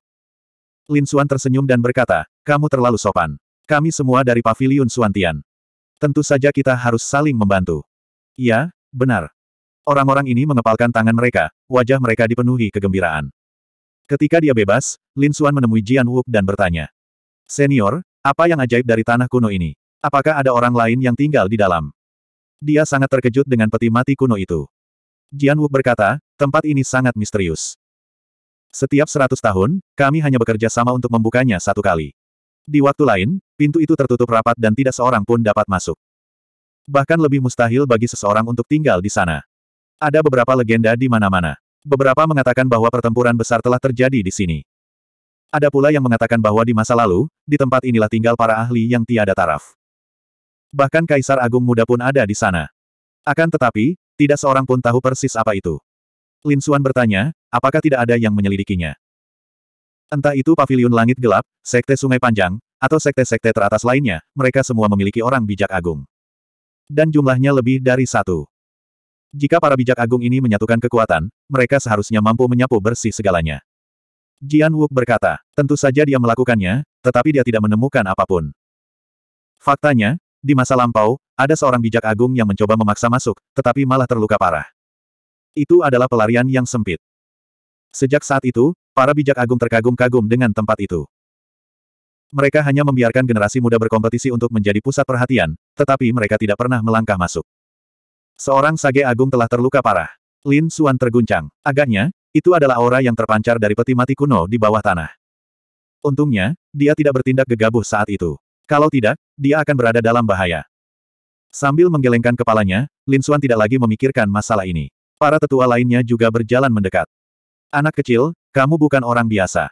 Lin Xuan tersenyum dan berkata, kamu terlalu sopan. Kami semua dari Paviliun Suantian. Tentu saja kita harus saling membantu. Ya, Benar. Orang-orang ini mengepalkan tangan mereka, wajah mereka dipenuhi kegembiraan. Ketika dia bebas, Lin Suan menemui Jian Wuk dan bertanya. Senior, apa yang ajaib dari tanah kuno ini? Apakah ada orang lain yang tinggal di dalam? Dia sangat terkejut dengan peti mati kuno itu. Jian Wuk berkata, tempat ini sangat misterius. Setiap seratus tahun, kami hanya bekerja sama untuk membukanya satu kali. Di waktu lain, pintu itu tertutup rapat dan tidak seorang pun dapat masuk. Bahkan lebih mustahil bagi seseorang untuk tinggal di sana. Ada beberapa legenda di mana-mana. Beberapa mengatakan bahwa pertempuran besar telah terjadi di sini. Ada pula yang mengatakan bahwa di masa lalu, di tempat inilah tinggal para ahli yang tiada taraf. Bahkan Kaisar Agung Muda pun ada di sana. Akan tetapi, tidak seorang pun tahu persis apa itu. Lin Xuan bertanya, apakah tidak ada yang menyelidikinya? Entah itu paviliun langit gelap, sekte sungai panjang, atau sekte-sekte teratas lainnya, mereka semua memiliki orang bijak agung. Dan jumlahnya lebih dari satu. Jika para bijak agung ini menyatukan kekuatan, mereka seharusnya mampu menyapu bersih segalanya. Jian Wook berkata, tentu saja dia melakukannya, tetapi dia tidak menemukan apapun. Faktanya, di masa lampau, ada seorang bijak agung yang mencoba memaksa masuk, tetapi malah terluka parah. Itu adalah pelarian yang sempit. Sejak saat itu, para bijak agung terkagum-kagum dengan tempat itu. Mereka hanya membiarkan generasi muda berkompetisi untuk menjadi pusat perhatian, tetapi mereka tidak pernah melangkah masuk. Seorang sage agung telah terluka parah. Lin Suan terguncang. Agaknya, itu adalah aura yang terpancar dari peti mati kuno di bawah tanah. Untungnya, dia tidak bertindak gegabah saat itu. Kalau tidak, dia akan berada dalam bahaya. Sambil menggelengkan kepalanya, Lin Suan tidak lagi memikirkan masalah ini. Para tetua lainnya juga berjalan mendekat. Anak kecil, kamu bukan orang biasa.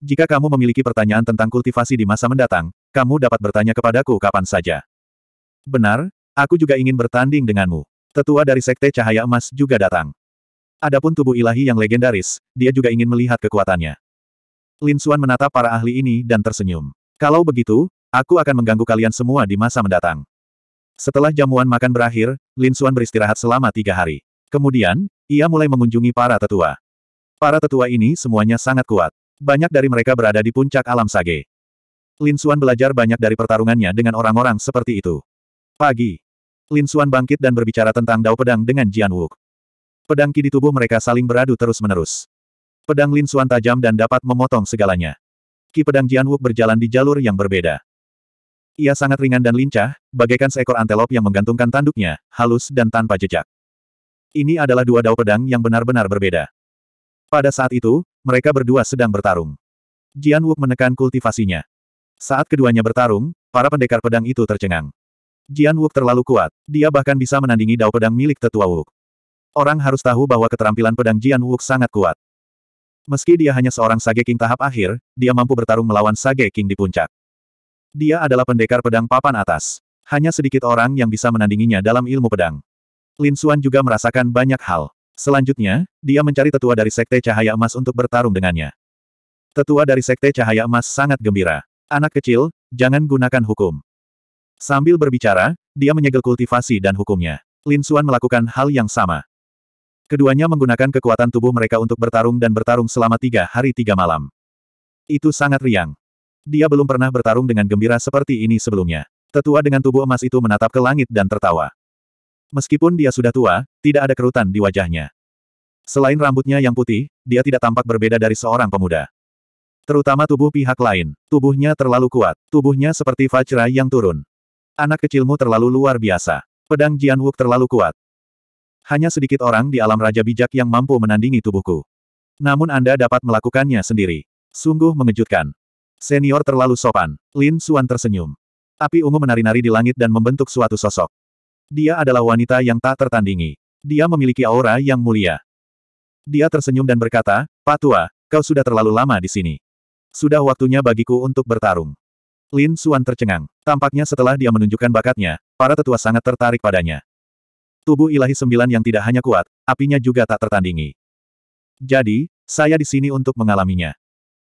Jika kamu memiliki pertanyaan tentang kultivasi di masa mendatang, kamu dapat bertanya kepadaku kapan saja. Benar, aku juga ingin bertanding denganmu. Tetua dari Sekte Cahaya Emas juga datang. Adapun tubuh ilahi yang legendaris, dia juga ingin melihat kekuatannya. Lin Suan menatap para ahli ini dan tersenyum. Kalau begitu, aku akan mengganggu kalian semua di masa mendatang. Setelah jamuan makan berakhir, Lin Suan beristirahat selama tiga hari. Kemudian, ia mulai mengunjungi para tetua. Para tetua ini semuanya sangat kuat. Banyak dari mereka berada di puncak alam sage. Lin Xuan belajar banyak dari pertarungannya dengan orang-orang seperti itu. Pagi. Lin Xuan bangkit dan berbicara tentang Dao Pedang dengan Jian Wuk. Pedang ki di tubuh mereka saling beradu terus-menerus. Pedang Lin Xuan tajam dan dapat memotong segalanya. Ki pedang Jian Wuk berjalan di jalur yang berbeda. Ia sangat ringan dan lincah, bagaikan seekor antelop yang menggantungkan tanduknya, halus dan tanpa jejak. Ini adalah dua dao pedang yang benar-benar berbeda. Pada saat itu, mereka berdua sedang bertarung. Jian Wuk menekan kultivasinya. Saat keduanya bertarung, para pendekar pedang itu tercengang. Jian Wuk terlalu kuat, dia bahkan bisa menandingi dao pedang milik tetua Wuk. Orang harus tahu bahwa keterampilan pedang Jian Wuk sangat kuat. Meski dia hanya seorang Sage King tahap akhir, dia mampu bertarung melawan Sage King di puncak. Dia adalah pendekar pedang papan atas. Hanya sedikit orang yang bisa menandinginya dalam ilmu pedang. Lin Suan juga merasakan banyak hal. Selanjutnya, dia mencari tetua dari Sekte Cahaya Emas untuk bertarung dengannya. Tetua dari Sekte Cahaya Emas sangat gembira. Anak kecil, jangan gunakan hukum. Sambil berbicara, dia menyegel kultivasi dan hukumnya. Lin Suan melakukan hal yang sama. Keduanya menggunakan kekuatan tubuh mereka untuk bertarung dan bertarung selama tiga hari tiga malam. Itu sangat riang. Dia belum pernah bertarung dengan gembira seperti ini sebelumnya. Tetua dengan tubuh emas itu menatap ke langit dan tertawa. Meskipun dia sudah tua, tidak ada kerutan di wajahnya. Selain rambutnya yang putih, dia tidak tampak berbeda dari seorang pemuda. Terutama tubuh pihak lain, tubuhnya terlalu kuat, tubuhnya seperti Vajra yang turun. Anak kecilmu terlalu luar biasa. Pedang Jian Wuk terlalu kuat. Hanya sedikit orang di alam Raja Bijak yang mampu menandingi tubuhku. Namun Anda dapat melakukannya sendiri. Sungguh mengejutkan. Senior terlalu sopan. Lin Suan tersenyum. Api ungu menari-nari di langit dan membentuk suatu sosok. Dia adalah wanita yang tak tertandingi. Dia memiliki aura yang mulia. Dia tersenyum dan berkata, Patua, kau sudah terlalu lama di sini. Sudah waktunya bagiku untuk bertarung. Lin Suan tercengang. Tampaknya setelah dia menunjukkan bakatnya, para tetua sangat tertarik padanya. Tubuh ilahi sembilan yang tidak hanya kuat, apinya juga tak tertandingi. Jadi, saya di sini untuk mengalaminya.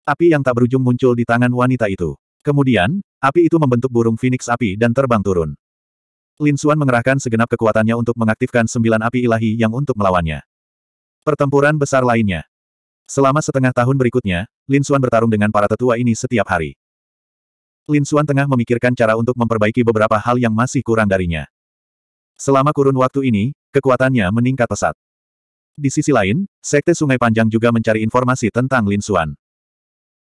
Api yang tak berujung muncul di tangan wanita itu. Kemudian, api itu membentuk burung phoenix api dan terbang turun. Lin Xuan mengerahkan segenap kekuatannya untuk mengaktifkan sembilan api ilahi yang untuk melawannya. Pertempuran besar lainnya. Selama setengah tahun berikutnya, Lin Xuan bertarung dengan para tetua ini setiap hari. Lin Xuan tengah memikirkan cara untuk memperbaiki beberapa hal yang masih kurang darinya. Selama kurun waktu ini, kekuatannya meningkat pesat. Di sisi lain, Sekte Sungai Panjang juga mencari informasi tentang Lin Xuan.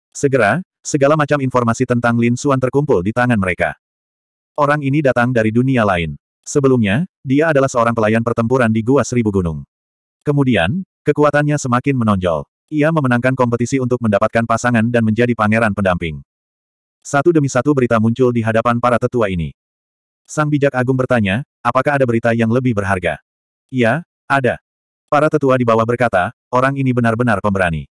Segera, segala macam informasi tentang Lin Xuan terkumpul di tangan mereka. Orang ini datang dari dunia lain. Sebelumnya, dia adalah seorang pelayan pertempuran di Gua Seribu Gunung. Kemudian, kekuatannya semakin menonjol. Ia memenangkan kompetisi untuk mendapatkan pasangan dan menjadi pangeran pendamping. Satu demi satu berita muncul di hadapan para tetua ini. Sang bijak agung bertanya, apakah ada berita yang lebih berharga? "Ya, ada. Para tetua di bawah berkata, orang ini benar-benar pemberani.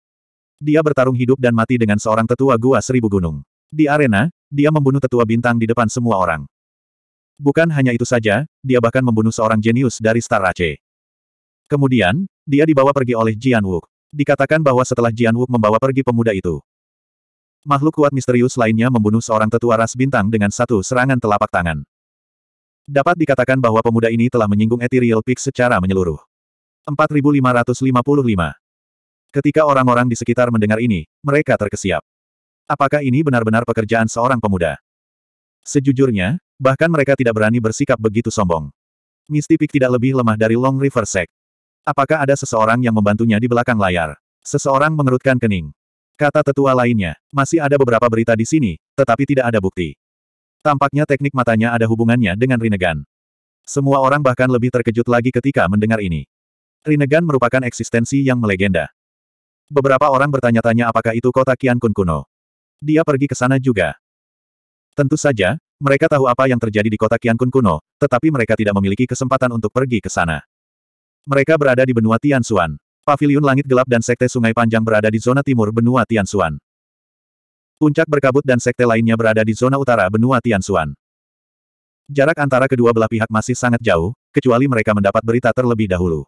Dia bertarung hidup dan mati dengan seorang tetua gua seribu gunung. Di arena, dia membunuh tetua bintang di depan semua orang. Bukan hanya itu saja, dia bahkan membunuh seorang jenius dari Star Race. Kemudian, dia dibawa pergi oleh Jian Wuk. Dikatakan bahwa setelah Jian Wuk membawa pergi pemuda itu, makhluk kuat misterius lainnya membunuh seorang tetua ras bintang dengan satu serangan telapak tangan. Dapat dikatakan bahwa pemuda ini telah menyinggung Ethereal Peak secara menyeluruh. 4555 Ketika orang-orang di sekitar mendengar ini, mereka terkesiap. Apakah ini benar-benar pekerjaan seorang pemuda? Sejujurnya, bahkan mereka tidak berani bersikap begitu sombong. Mistipik tidak lebih lemah dari Long River Sect. Apakah ada seseorang yang membantunya di belakang layar? Seseorang mengerutkan kening. Kata tetua lainnya, masih ada beberapa berita di sini, tetapi tidak ada bukti. Tampaknya teknik matanya ada hubungannya dengan Rinnegan. Semua orang bahkan lebih terkejut lagi ketika mendengar ini. Rinnegan merupakan eksistensi yang melegenda. Beberapa orang bertanya-tanya apakah itu kota Kian Kun kuno. Dia pergi ke sana juga. Tentu saja, mereka tahu apa yang terjadi di kota Qiankun kuno, tetapi mereka tidak memiliki kesempatan untuk pergi ke sana. Mereka berada di benua Tianxuan. Paviliun Langit Gelap dan Sekte Sungai Panjang berada di zona timur benua Tianxuan. Puncak Berkabut dan sekte lainnya berada di zona utara benua Tianxuan. Jarak antara kedua belah pihak masih sangat jauh, kecuali mereka mendapat berita terlebih dahulu.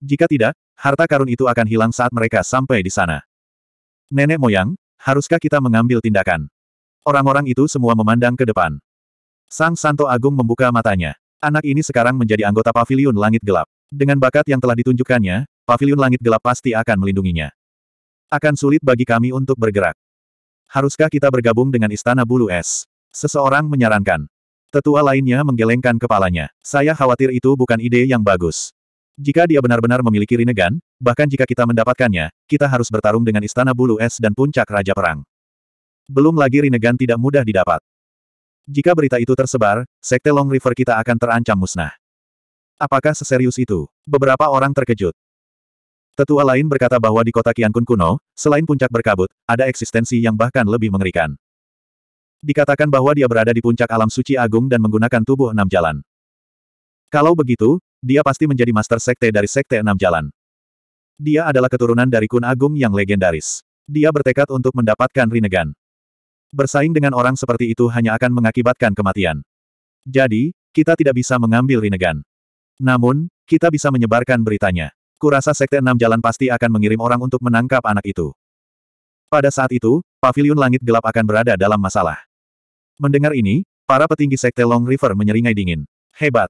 Jika tidak, harta karun itu akan hilang saat mereka sampai di sana. Nenek moyang, haruskah kita mengambil tindakan? Orang-orang itu semua memandang ke depan. Sang Santo Agung membuka matanya. Anak ini sekarang menjadi anggota Paviliun Langit Gelap. Dengan bakat yang telah ditunjukkannya, Paviliun Langit Gelap pasti akan melindunginya. Akan sulit bagi kami untuk bergerak. Haruskah kita bergabung dengan Istana Bulu Es? Seseorang menyarankan. Tetua lainnya menggelengkan kepalanya. Saya khawatir itu bukan ide yang bagus. Jika dia benar-benar memiliki Rinnegan, bahkan jika kita mendapatkannya, kita harus bertarung dengan Istana Bulu Es dan Puncak Raja Perang. Belum lagi Rinnegan tidak mudah didapat. Jika berita itu tersebar, Sekte Long River kita akan terancam musnah. Apakah seserius itu? Beberapa orang terkejut. Tetua lain berkata bahwa di kota Kiankun kuno, selain puncak berkabut, ada eksistensi yang bahkan lebih mengerikan. Dikatakan bahwa dia berada di puncak alam suci agung dan menggunakan tubuh enam jalan. Kalau begitu, dia pasti menjadi master sekte dari sekte enam jalan. Dia adalah keturunan dari kun agung yang legendaris. Dia bertekad untuk mendapatkan Rinnegan. Bersaing dengan orang seperti itu hanya akan mengakibatkan kematian. Jadi, kita tidak bisa mengambil Rinnegan. Namun, kita bisa menyebarkan beritanya. Kurasa Sekte Enam Jalan pasti akan mengirim orang untuk menangkap anak itu. Pada saat itu, Paviliun Langit Gelap akan berada dalam masalah. Mendengar ini, para petinggi Sekte Long River menyeringai dingin. Hebat!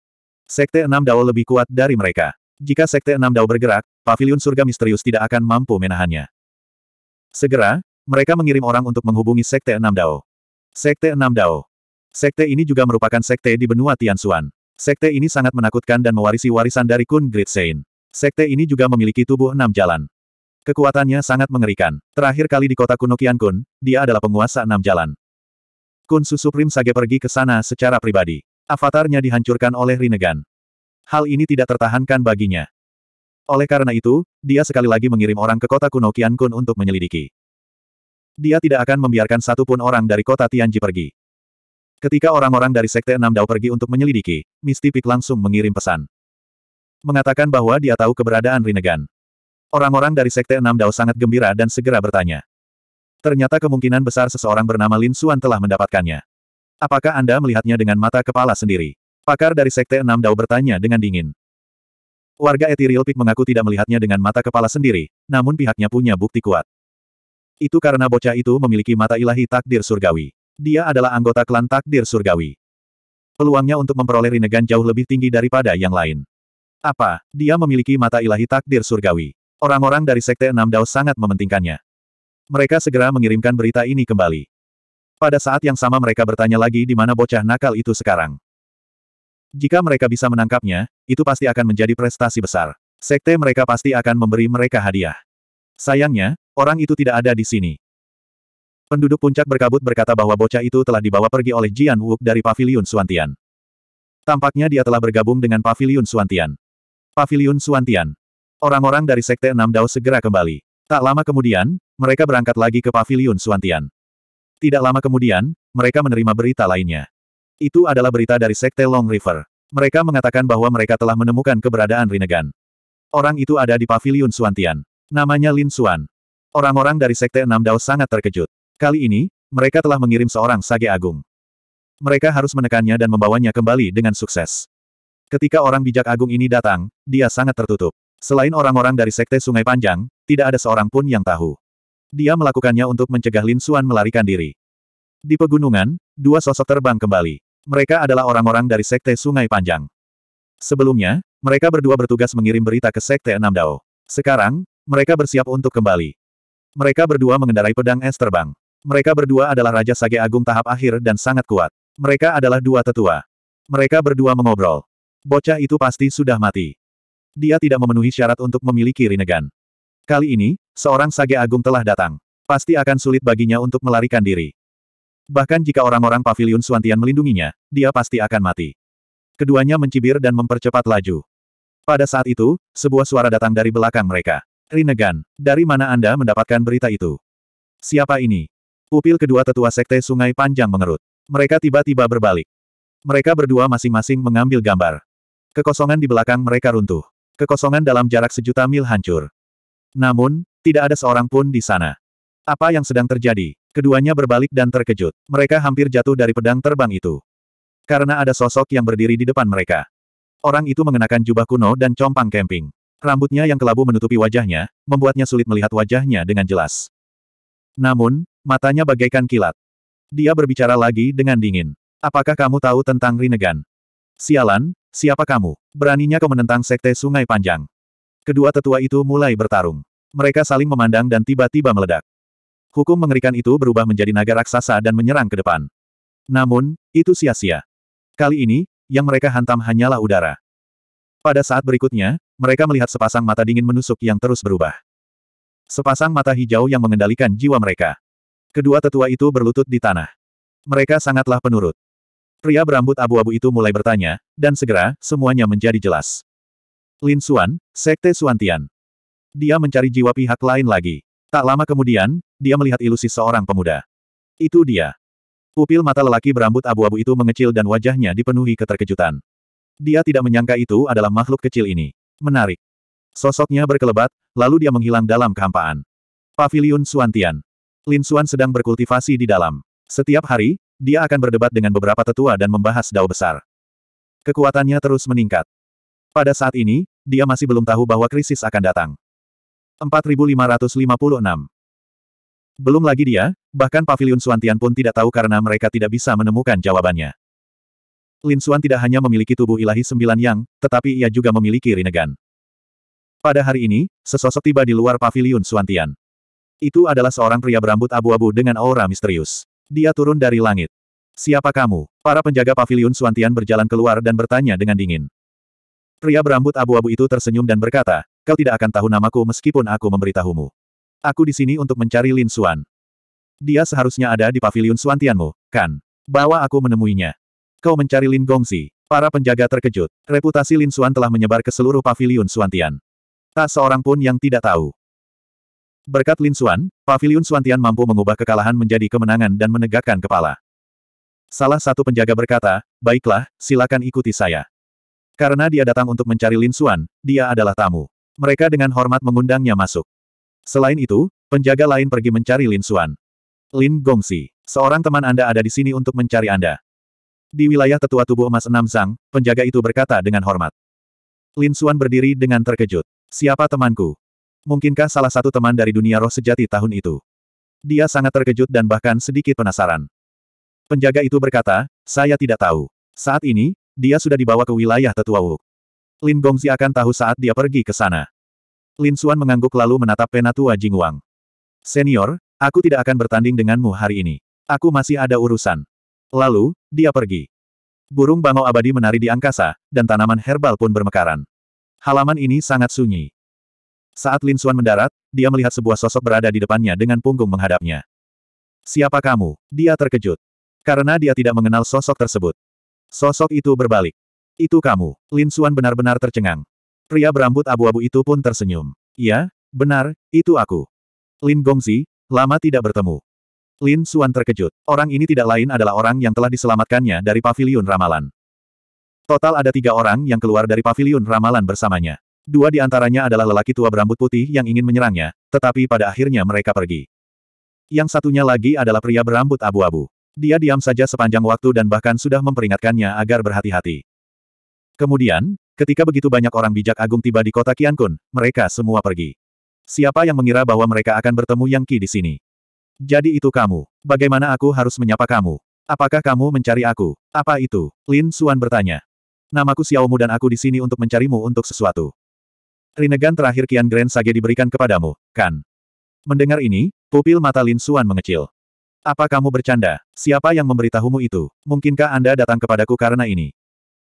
Sekte Enam Dao lebih kuat dari mereka. Jika Sekte Enam Dao bergerak, Paviliun Surga Misterius tidak akan mampu menahannya. Segera, mereka mengirim orang untuk menghubungi Sekte Enam Dao. Sekte Enam Dao. Sekte ini juga merupakan sekte di benua Tianxuan. Sekte ini sangat menakutkan dan mewarisi warisan dari Kun Great Saint. Sekte ini juga memiliki tubuh enam jalan. Kekuatannya sangat mengerikan. Terakhir kali di kota kuno Kun, dia adalah penguasa enam jalan. Kun Su Supreme Sage pergi ke sana secara pribadi. Avatarnya dihancurkan oleh Rinnegan. Hal ini tidak tertahankan baginya. Oleh karena itu, dia sekali lagi mengirim orang ke kota kuno Kun untuk menyelidiki. Dia tidak akan membiarkan satupun orang dari kota Tianji pergi. Ketika orang-orang dari Sekte Enam Dao pergi untuk menyelidiki, Misty Peak langsung mengirim pesan. Mengatakan bahwa dia tahu keberadaan Rinnegan. Orang-orang dari Sekte Enam Dao sangat gembira dan segera bertanya. Ternyata kemungkinan besar seseorang bernama Lin Xuan telah mendapatkannya. Apakah Anda melihatnya dengan mata kepala sendiri? Pakar dari Sekte Enam Dao bertanya dengan dingin. Warga Ethereal Peak mengaku tidak melihatnya dengan mata kepala sendiri, namun pihaknya punya bukti kuat. Itu karena bocah itu memiliki mata ilahi takdir surgawi. Dia adalah anggota klan takdir surgawi. Peluangnya untuk memperoleh Rinnegan jauh lebih tinggi daripada yang lain. Apa, dia memiliki mata ilahi takdir surgawi. Orang-orang dari Sekte Enam Dao sangat mementingkannya. Mereka segera mengirimkan berita ini kembali. Pada saat yang sama mereka bertanya lagi di mana bocah nakal itu sekarang. Jika mereka bisa menangkapnya, itu pasti akan menjadi prestasi besar. Sekte mereka pasti akan memberi mereka hadiah. Sayangnya, orang itu tidak ada di sini. Penduduk puncak berkabut berkata bahwa bocah itu telah dibawa pergi oleh Jian Wuk dari Paviliun Suantian. Tampaknya dia telah bergabung dengan Paviliun Suantian. Paviliun Suantian. Orang-orang dari Sekte Enam Dao segera kembali. Tak lama kemudian, mereka berangkat lagi ke Paviliun Suantian. Tidak lama kemudian, mereka menerima berita lainnya. Itu adalah berita dari Sekte Long River. Mereka mengatakan bahwa mereka telah menemukan keberadaan Rinnegan. Orang itu ada di Paviliun Suantian. Namanya Lin Suan. Orang-orang dari Sekte Enam Dao sangat terkejut. Kali ini, mereka telah mengirim seorang sage agung. Mereka harus menekannya dan membawanya kembali dengan sukses. Ketika orang bijak agung ini datang, dia sangat tertutup. Selain orang-orang dari Sekte Sungai Panjang, tidak ada seorang pun yang tahu. Dia melakukannya untuk mencegah Lin Xuan melarikan diri. Di pegunungan, dua sosok terbang kembali. Mereka adalah orang-orang dari Sekte Sungai Panjang. Sebelumnya, mereka berdua bertugas mengirim berita ke Sekte Enam Dao. Sekarang, mereka bersiap untuk kembali. Mereka berdua mengendarai pedang es terbang. Mereka berdua adalah Raja Sage Agung tahap akhir dan sangat kuat. Mereka adalah dua tetua. Mereka berdua mengobrol. Bocah itu pasti sudah mati. Dia tidak memenuhi syarat untuk memiliki Rinnegan. Kali ini, Seorang sage agung telah datang. Pasti akan sulit baginya untuk melarikan diri. Bahkan jika orang-orang pavilion Suantian melindunginya, dia pasti akan mati. Keduanya mencibir dan mempercepat laju. Pada saat itu, sebuah suara datang dari belakang mereka. Rinegan, dari mana Anda mendapatkan berita itu? Siapa ini? Upil kedua tetua sekte Sungai Panjang mengerut. Mereka tiba-tiba berbalik. Mereka berdua masing-masing mengambil gambar. Kekosongan di belakang mereka runtuh. Kekosongan dalam jarak sejuta mil hancur. Namun, tidak ada seorang pun di sana. Apa yang sedang terjadi? Keduanya berbalik dan terkejut. Mereka hampir jatuh dari pedang terbang itu. Karena ada sosok yang berdiri di depan mereka. Orang itu mengenakan jubah kuno dan compang camping. Rambutnya yang kelabu menutupi wajahnya, membuatnya sulit melihat wajahnya dengan jelas. Namun, matanya bagaikan kilat. Dia berbicara lagi dengan dingin. Apakah kamu tahu tentang Rinnegan? Sialan, siapa kamu? Beraninya kau menentang Sekte Sungai Panjang. Kedua tetua itu mulai bertarung. Mereka saling memandang dan tiba-tiba meledak. Hukum mengerikan itu berubah menjadi naga raksasa dan menyerang ke depan. Namun, itu sia-sia. Kali ini, yang mereka hantam hanyalah udara. Pada saat berikutnya, mereka melihat sepasang mata dingin menusuk yang terus berubah. Sepasang mata hijau yang mengendalikan jiwa mereka. Kedua tetua itu berlutut di tanah. Mereka sangatlah penurut. Pria berambut abu-abu itu mulai bertanya, dan segera, semuanya menjadi jelas. Lin Xuan, Sekte Suantian dia mencari jiwa pihak lain lagi. Tak lama kemudian, dia melihat ilusi seorang pemuda. Itu dia. Pupil mata lelaki berambut abu-abu itu mengecil dan wajahnya dipenuhi keterkejutan. Dia tidak menyangka itu adalah makhluk kecil ini. Menarik. Sosoknya berkelebat, lalu dia menghilang dalam kehampaan. Paviliun Suantian. Lin Suan sedang berkultivasi di dalam. Setiap hari, dia akan berdebat dengan beberapa tetua dan membahas dao besar. Kekuatannya terus meningkat. Pada saat ini, dia masih belum tahu bahwa krisis akan datang. 4556. Belum lagi dia, bahkan Paviliun Suantian pun tidak tahu karena mereka tidak bisa menemukan jawabannya. Lin Suan tidak hanya memiliki tubuh ilahi sembilan yang, tetapi ia juga memiliki Rinegan. Pada hari ini, sesosok tiba di luar Paviliun Suantian. Itu adalah seorang pria berambut abu-abu dengan aura misterius. Dia turun dari langit. Siapa kamu? Para penjaga Paviliun Suantian berjalan keluar dan bertanya dengan dingin. Pria berambut abu-abu itu tersenyum dan berkata, kau tidak akan tahu namaku meskipun aku memberitahumu. Aku di sini untuk mencari Lin Suan. Dia seharusnya ada di pavilion Suantianmu, kan? Bawa aku menemuinya. Kau mencari Lin Gongzi. Para penjaga terkejut. Reputasi Lin Suan telah menyebar ke seluruh pavilion Suantian. Tak seorang pun yang tidak tahu. Berkat Lin Suan, pavilion Suantian mampu mengubah kekalahan menjadi kemenangan dan menegakkan kepala. Salah satu penjaga berkata, baiklah, silakan ikuti saya. Karena dia datang untuk mencari Lin Suan, dia adalah tamu. Mereka dengan hormat mengundangnya masuk. Selain itu, penjaga lain pergi mencari Lin Xuan. Lin Gongxi, seorang teman Anda ada di sini untuk mencari Anda. Di wilayah tetua tubuh emas enam Zhang, penjaga itu berkata dengan hormat. Lin Xuan berdiri dengan terkejut. Siapa temanku? Mungkinkah salah satu teman dari dunia roh sejati tahun itu? Dia sangat terkejut dan bahkan sedikit penasaran. Penjaga itu berkata, saya tidak tahu. Saat ini, dia sudah dibawa ke wilayah tetua Wuk. Lin Gongzi akan tahu saat dia pergi ke sana. Lin Xuan mengangguk lalu menatap penatua Jingwang. Senior, aku tidak akan bertanding denganmu hari ini. Aku masih ada urusan. Lalu, dia pergi. Burung bangau abadi menari di angkasa, dan tanaman herbal pun bermekaran. Halaman ini sangat sunyi. Saat Lin Xuan mendarat, dia melihat sebuah sosok berada di depannya dengan punggung menghadapnya. Siapa kamu? Dia terkejut. Karena dia tidak mengenal sosok tersebut. Sosok itu berbalik. Itu kamu. Lin Suan benar-benar tercengang. Pria berambut abu-abu itu pun tersenyum. Iya, benar, itu aku. Lin Gongzi, lama tidak bertemu. Lin Suan terkejut. Orang ini tidak lain adalah orang yang telah diselamatkannya dari paviliun ramalan. Total ada tiga orang yang keluar dari paviliun ramalan bersamanya. Dua di antaranya adalah lelaki tua berambut putih yang ingin menyerangnya, tetapi pada akhirnya mereka pergi. Yang satunya lagi adalah pria berambut abu-abu. Dia diam saja sepanjang waktu dan bahkan sudah memperingatkannya agar berhati-hati. Kemudian, ketika begitu banyak orang bijak agung tiba di kota Kun, mereka semua pergi. Siapa yang mengira bahwa mereka akan bertemu Yang Qi di sini? Jadi itu kamu. Bagaimana aku harus menyapa kamu? Apakah kamu mencari aku? Apa itu? Lin Suan bertanya. Namaku Xiaomu dan aku di sini untuk mencarimu untuk sesuatu. Rinnegan terakhir Kian Grand Sage diberikan kepadamu, kan? Mendengar ini, pupil mata Lin Suan mengecil. Apa kamu bercanda? Siapa yang memberitahumu itu? Mungkinkah Anda datang kepadaku karena ini?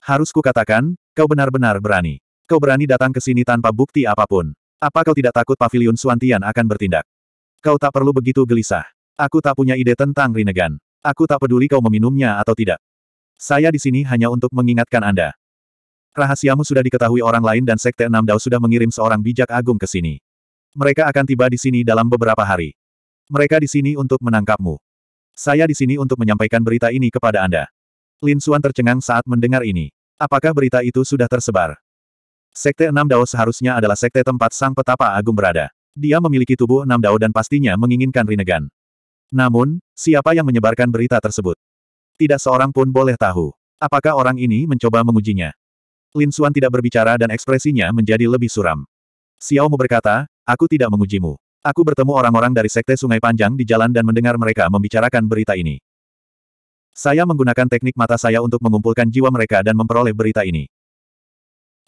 Harus kukatakan, kau benar-benar berani. Kau berani datang ke sini tanpa bukti apapun. Apa kau tidak takut pavilion Suantian akan bertindak? Kau tak perlu begitu gelisah. Aku tak punya ide tentang Rinnegan. Aku tak peduli kau meminumnya atau tidak. Saya di sini hanya untuk mengingatkan Anda. Rahasiamu sudah diketahui orang lain dan Sekte Enam Dao sudah mengirim seorang bijak agung ke sini. Mereka akan tiba di sini dalam beberapa hari. Mereka di sini untuk menangkapmu. Saya di sini untuk menyampaikan berita ini kepada Anda. Lin Suan tercengang saat mendengar ini. Apakah berita itu sudah tersebar? Sekte Enam Dao seharusnya adalah sekte tempat Sang Petapa Agung berada. Dia memiliki tubuh Enam Dao dan pastinya menginginkan Rinnegan. Namun, siapa yang menyebarkan berita tersebut? Tidak seorang pun boleh tahu. Apakah orang ini mencoba mengujinya? Lin Suan tidak berbicara dan ekspresinya menjadi lebih suram. Xiao Mu berkata, aku tidak mengujimu. Aku bertemu orang-orang dari Sekte Sungai Panjang di jalan dan mendengar mereka membicarakan berita ini. Saya menggunakan teknik mata saya untuk mengumpulkan jiwa mereka dan memperoleh berita ini.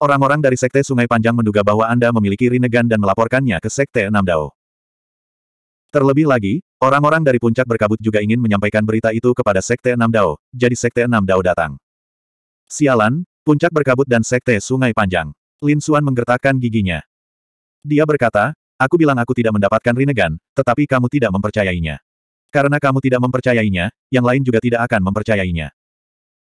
Orang-orang dari Sekte Sungai Panjang menduga bahwa Anda memiliki Rinnegan dan melaporkannya ke Sekte Enam Dao. Terlebih lagi, orang-orang dari Puncak Berkabut juga ingin menyampaikan berita itu kepada Sekte Enam Dao, jadi Sekte Enam Dao datang. Sialan, Puncak Berkabut dan Sekte Sungai Panjang. Lin Suan menggertakkan giginya. Dia berkata, Aku bilang aku tidak mendapatkan Rinnegan, tetapi kamu tidak mempercayainya. Karena kamu tidak mempercayainya, yang lain juga tidak akan mempercayainya.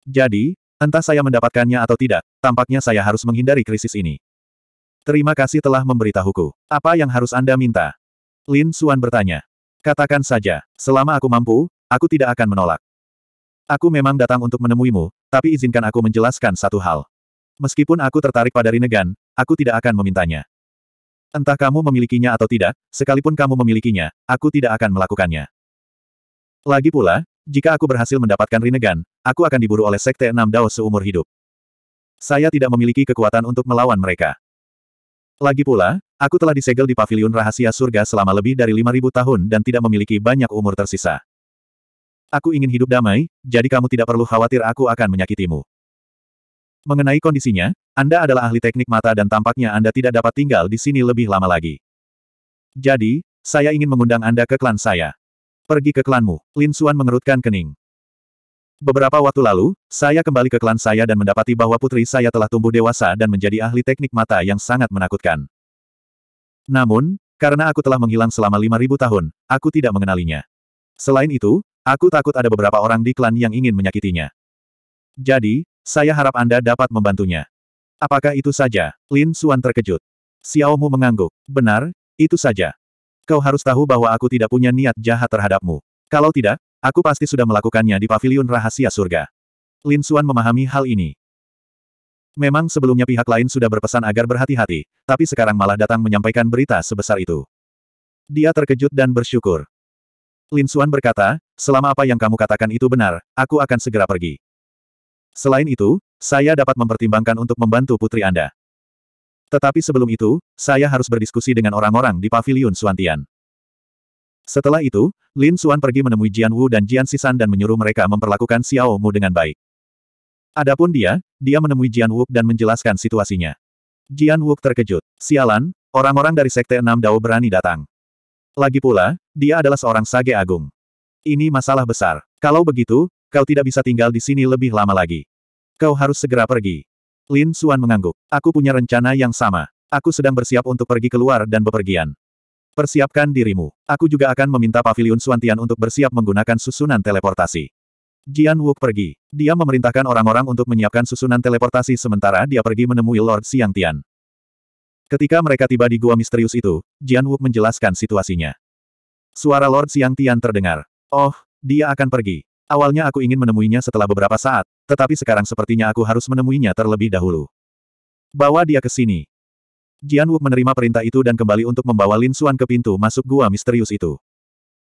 Jadi, entah saya mendapatkannya atau tidak, tampaknya saya harus menghindari krisis ini. Terima kasih telah memberitahuku. Apa yang harus Anda minta? Lin Suan bertanya. Katakan saja, selama aku mampu, aku tidak akan menolak. Aku memang datang untuk menemuimu, tapi izinkan aku menjelaskan satu hal. Meskipun aku tertarik pada Rinnegan, aku tidak akan memintanya. Entah kamu memilikinya atau tidak, sekalipun kamu memilikinya, aku tidak akan melakukannya. Lagi pula, jika aku berhasil mendapatkan Rinnegan, aku akan diburu oleh Sekte Enam Dao seumur hidup. Saya tidak memiliki kekuatan untuk melawan mereka. Lagi pula, aku telah disegel di paviliun rahasia surga selama lebih dari 5.000 tahun dan tidak memiliki banyak umur tersisa. Aku ingin hidup damai, jadi kamu tidak perlu khawatir aku akan menyakitimu. Mengenai kondisinya, Anda adalah ahli teknik mata dan tampaknya Anda tidak dapat tinggal di sini lebih lama lagi. Jadi, saya ingin mengundang Anda ke klan saya. Pergi ke klanmu, Lin Xuan mengerutkan kening. Beberapa waktu lalu, saya kembali ke klan saya dan mendapati bahwa putri saya telah tumbuh dewasa dan menjadi ahli teknik mata yang sangat menakutkan. Namun, karena aku telah menghilang selama 5.000 tahun, aku tidak mengenalinya. Selain itu, aku takut ada beberapa orang di klan yang ingin menyakitinya. Jadi, saya harap Anda dapat membantunya. Apakah itu saja? Lin Xuan terkejut. Xiaomu mengangguk. Benar, itu saja. Kau harus tahu bahwa aku tidak punya niat jahat terhadapmu. Kalau tidak, aku pasti sudah melakukannya di paviliun rahasia surga. Lin Xuan memahami hal ini. Memang sebelumnya pihak lain sudah berpesan agar berhati-hati, tapi sekarang malah datang menyampaikan berita sebesar itu. Dia terkejut dan bersyukur. Lin Xuan berkata, selama apa yang kamu katakan itu benar, aku akan segera pergi. Selain itu, saya dapat mempertimbangkan untuk membantu putri Anda. Tetapi sebelum itu, saya harus berdiskusi dengan orang-orang di Paviliun Suantian. Setelah itu, Lin Suan pergi menemui Jian Wu dan Jian Sisan dan menyuruh mereka memperlakukan Xiao Mu dengan baik. Adapun dia, dia menemui Jian Wu dan menjelaskan situasinya. Jian Wu terkejut. Sialan, orang-orang dari Sekte Enam Dao berani datang. Lagi pula, dia adalah seorang sage agung. Ini masalah besar. Kalau begitu, kau tidak bisa tinggal di sini lebih lama lagi. Kau harus segera pergi. Lin Suan mengangguk. Aku punya rencana yang sama. Aku sedang bersiap untuk pergi keluar dan bepergian. Persiapkan dirimu. Aku juga akan meminta Paviliun Tian untuk bersiap menggunakan susunan teleportasi. Jian Wu pergi. Dia memerintahkan orang-orang untuk menyiapkan susunan teleportasi sementara dia pergi menemui Lord Xiang Tian. Ketika mereka tiba di gua misterius itu, Jian Wu menjelaskan situasinya. Suara Lord Xiang Tian terdengar. Oh, dia akan pergi. Awalnya aku ingin menemuinya setelah beberapa saat, tetapi sekarang sepertinya aku harus menemuinya terlebih dahulu. Bawa dia ke sini. Jian Wu menerima perintah itu dan kembali untuk membawa Lin Xuan ke pintu masuk gua misterius itu.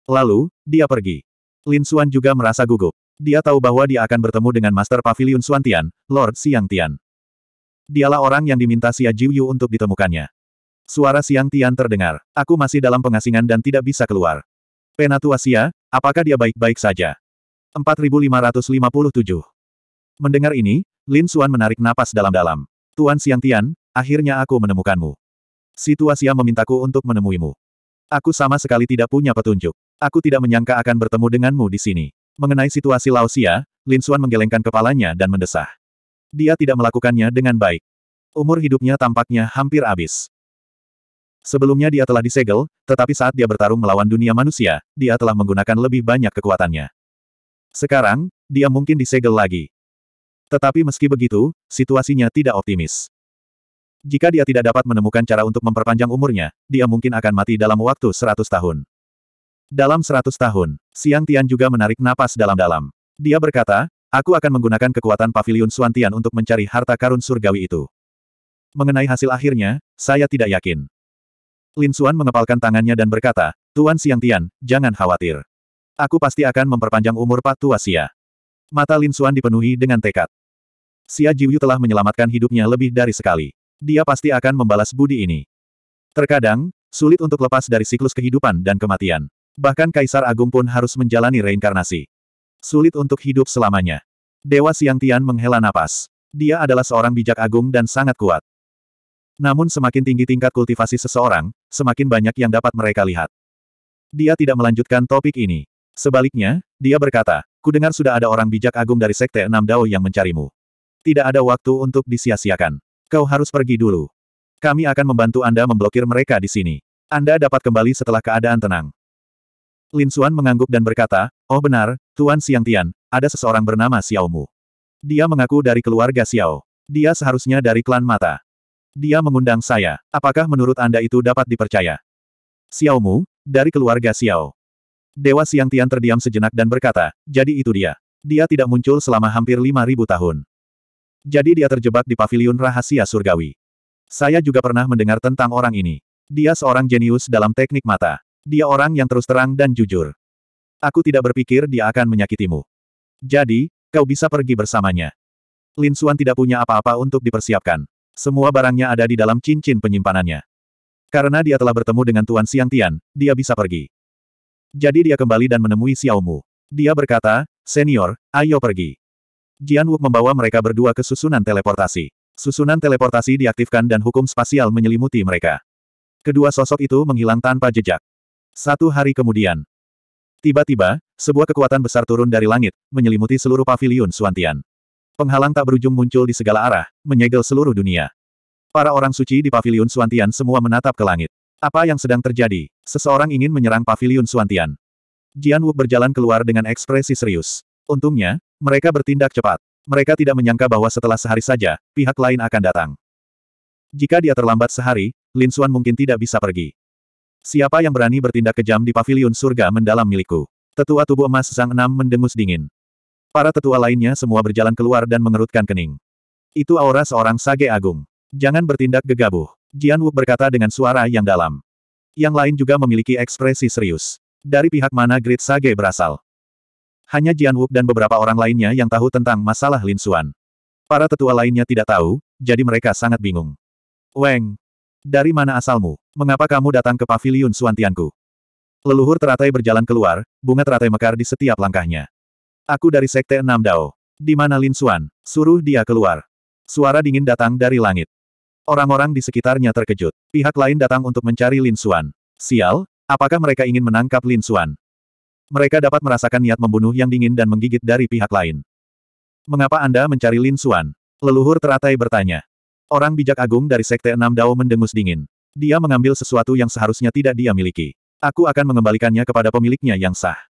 Lalu, dia pergi. Lin Xuan juga merasa gugup. Dia tahu bahwa dia akan bertemu dengan Master Pavilion Xuan Tian, Lord Siang Tian. Dialah orang yang diminta Xia Jiuyu untuk ditemukannya. Suara Siang Tian terdengar. Aku masih dalam pengasingan dan tidak bisa keluar. Penatua Xia, apakah dia baik-baik saja? 4557. Mendengar ini, Lin Xuan menarik napas dalam-dalam. Tuan Xiang Tian, akhirnya aku menemukanmu. Situasia memintaku untuk menemuimu. Aku sama sekali tidak punya petunjuk. Aku tidak menyangka akan bertemu denganmu di sini. Mengenai situasi Laosia, Lin Xuan menggelengkan kepalanya dan mendesah. Dia tidak melakukannya dengan baik. Umur hidupnya tampaknya hampir habis. Sebelumnya dia telah disegel, tetapi saat dia bertarung melawan dunia manusia, dia telah menggunakan lebih banyak kekuatannya. Sekarang, dia mungkin disegel lagi. Tetapi meski begitu, situasinya tidak optimis. Jika dia tidak dapat menemukan cara untuk memperpanjang umurnya, dia mungkin akan mati dalam waktu seratus tahun. Dalam seratus tahun, Siang Tian juga menarik napas dalam-dalam. Dia berkata, aku akan menggunakan kekuatan pavilion Tian untuk mencari harta karun surgawi itu. Mengenai hasil akhirnya, saya tidak yakin. Lin Xuan mengepalkan tangannya dan berkata, Tuan Siang Tian, jangan khawatir. Aku pasti akan memperpanjang umur Pak Tua Xia. Mata Lin Xuan dipenuhi dengan tekad. Xia Jiuyu telah menyelamatkan hidupnya lebih dari sekali. Dia pasti akan membalas budi ini. Terkadang, sulit untuk lepas dari siklus kehidupan dan kematian. Bahkan Kaisar Agung pun harus menjalani reinkarnasi. Sulit untuk hidup selamanya. Dewa Siang Tian menghela napas. Dia adalah seorang bijak agung dan sangat kuat. Namun semakin tinggi tingkat kultivasi seseorang, semakin banyak yang dapat mereka lihat. Dia tidak melanjutkan topik ini. Sebaliknya, dia berkata, "Ku dengar sudah ada orang bijak agung dari Sekte Enam Dao yang mencarimu. Tidak ada waktu untuk disia-siakan. Kau harus pergi dulu. Kami akan membantu Anda memblokir mereka di sini. Anda dapat kembali setelah keadaan tenang. Lin Xuan mengangguk dan berkata, Oh benar, Tuan Xiang Tian, ada seseorang bernama Xiao Mu. Dia mengaku dari keluarga Xiao. Dia seharusnya dari klan mata. Dia mengundang saya. Apakah menurut Anda itu dapat dipercaya? Xiao Mu, dari keluarga Xiao. Dewa Siang Tian terdiam sejenak dan berkata, jadi itu dia. Dia tidak muncul selama hampir 5.000 tahun. Jadi dia terjebak di paviliun rahasia surgawi. Saya juga pernah mendengar tentang orang ini. Dia seorang jenius dalam teknik mata. Dia orang yang terus terang dan jujur. Aku tidak berpikir dia akan menyakitimu. Jadi, kau bisa pergi bersamanya. Lin Suan tidak punya apa-apa untuk dipersiapkan. Semua barangnya ada di dalam cincin penyimpanannya. Karena dia telah bertemu dengan Tuan Siang Tian, dia bisa pergi. Jadi dia kembali dan menemui Xiaomu. Dia berkata, Senior, ayo pergi. Jian Wuk membawa mereka berdua ke susunan teleportasi. Susunan teleportasi diaktifkan dan hukum spasial menyelimuti mereka. Kedua sosok itu menghilang tanpa jejak. Satu hari kemudian. Tiba-tiba, sebuah kekuatan besar turun dari langit, menyelimuti seluruh paviliun Suantian. Penghalang tak berujung muncul di segala arah, menyegel seluruh dunia. Para orang suci di paviliun Suantian semua menatap ke langit. Apa yang sedang terjadi? Seseorang ingin menyerang Paviliun Suantian. Jian Wu berjalan keluar dengan ekspresi serius. Untungnya, mereka bertindak cepat. Mereka tidak menyangka bahwa setelah sehari saja, pihak lain akan datang. Jika dia terlambat sehari, Lin Xuan mungkin tidak bisa pergi. Siapa yang berani bertindak kejam di Paviliun surga mendalam milikku? Tetua tubuh emas Zhang Enam mendengus dingin. Para tetua lainnya semua berjalan keluar dan mengerutkan kening. Itu aura seorang sage agung. Jangan bertindak gegabah. Jian Wu berkata dengan suara yang dalam. Yang lain juga memiliki ekspresi serius. Dari pihak mana Grid Sage berasal? Hanya Jian Wu dan beberapa orang lainnya yang tahu tentang masalah Lin Xuan. Para tetua lainnya tidak tahu, jadi mereka sangat bingung. Weng, dari mana asalmu? Mengapa kamu datang ke paviliun Suantianku? Leluhur teratai berjalan keluar, bunga teratai mekar di setiap langkahnya. Aku dari Sekte Enam Dao. Di mana Lin Xuan? Suruh dia keluar. Suara dingin datang dari langit. Orang-orang di sekitarnya terkejut. Pihak lain datang untuk mencari Lin Xuan. Sial, apakah mereka ingin menangkap Lin Xuan? Mereka dapat merasakan niat membunuh yang dingin dan menggigit dari pihak lain. Mengapa Anda mencari Lin Xuan? Leluhur teratai bertanya. Orang bijak agung dari Sekte Enam Dao mendengus dingin. Dia mengambil sesuatu yang seharusnya tidak dia miliki. Aku akan mengembalikannya kepada pemiliknya yang sah.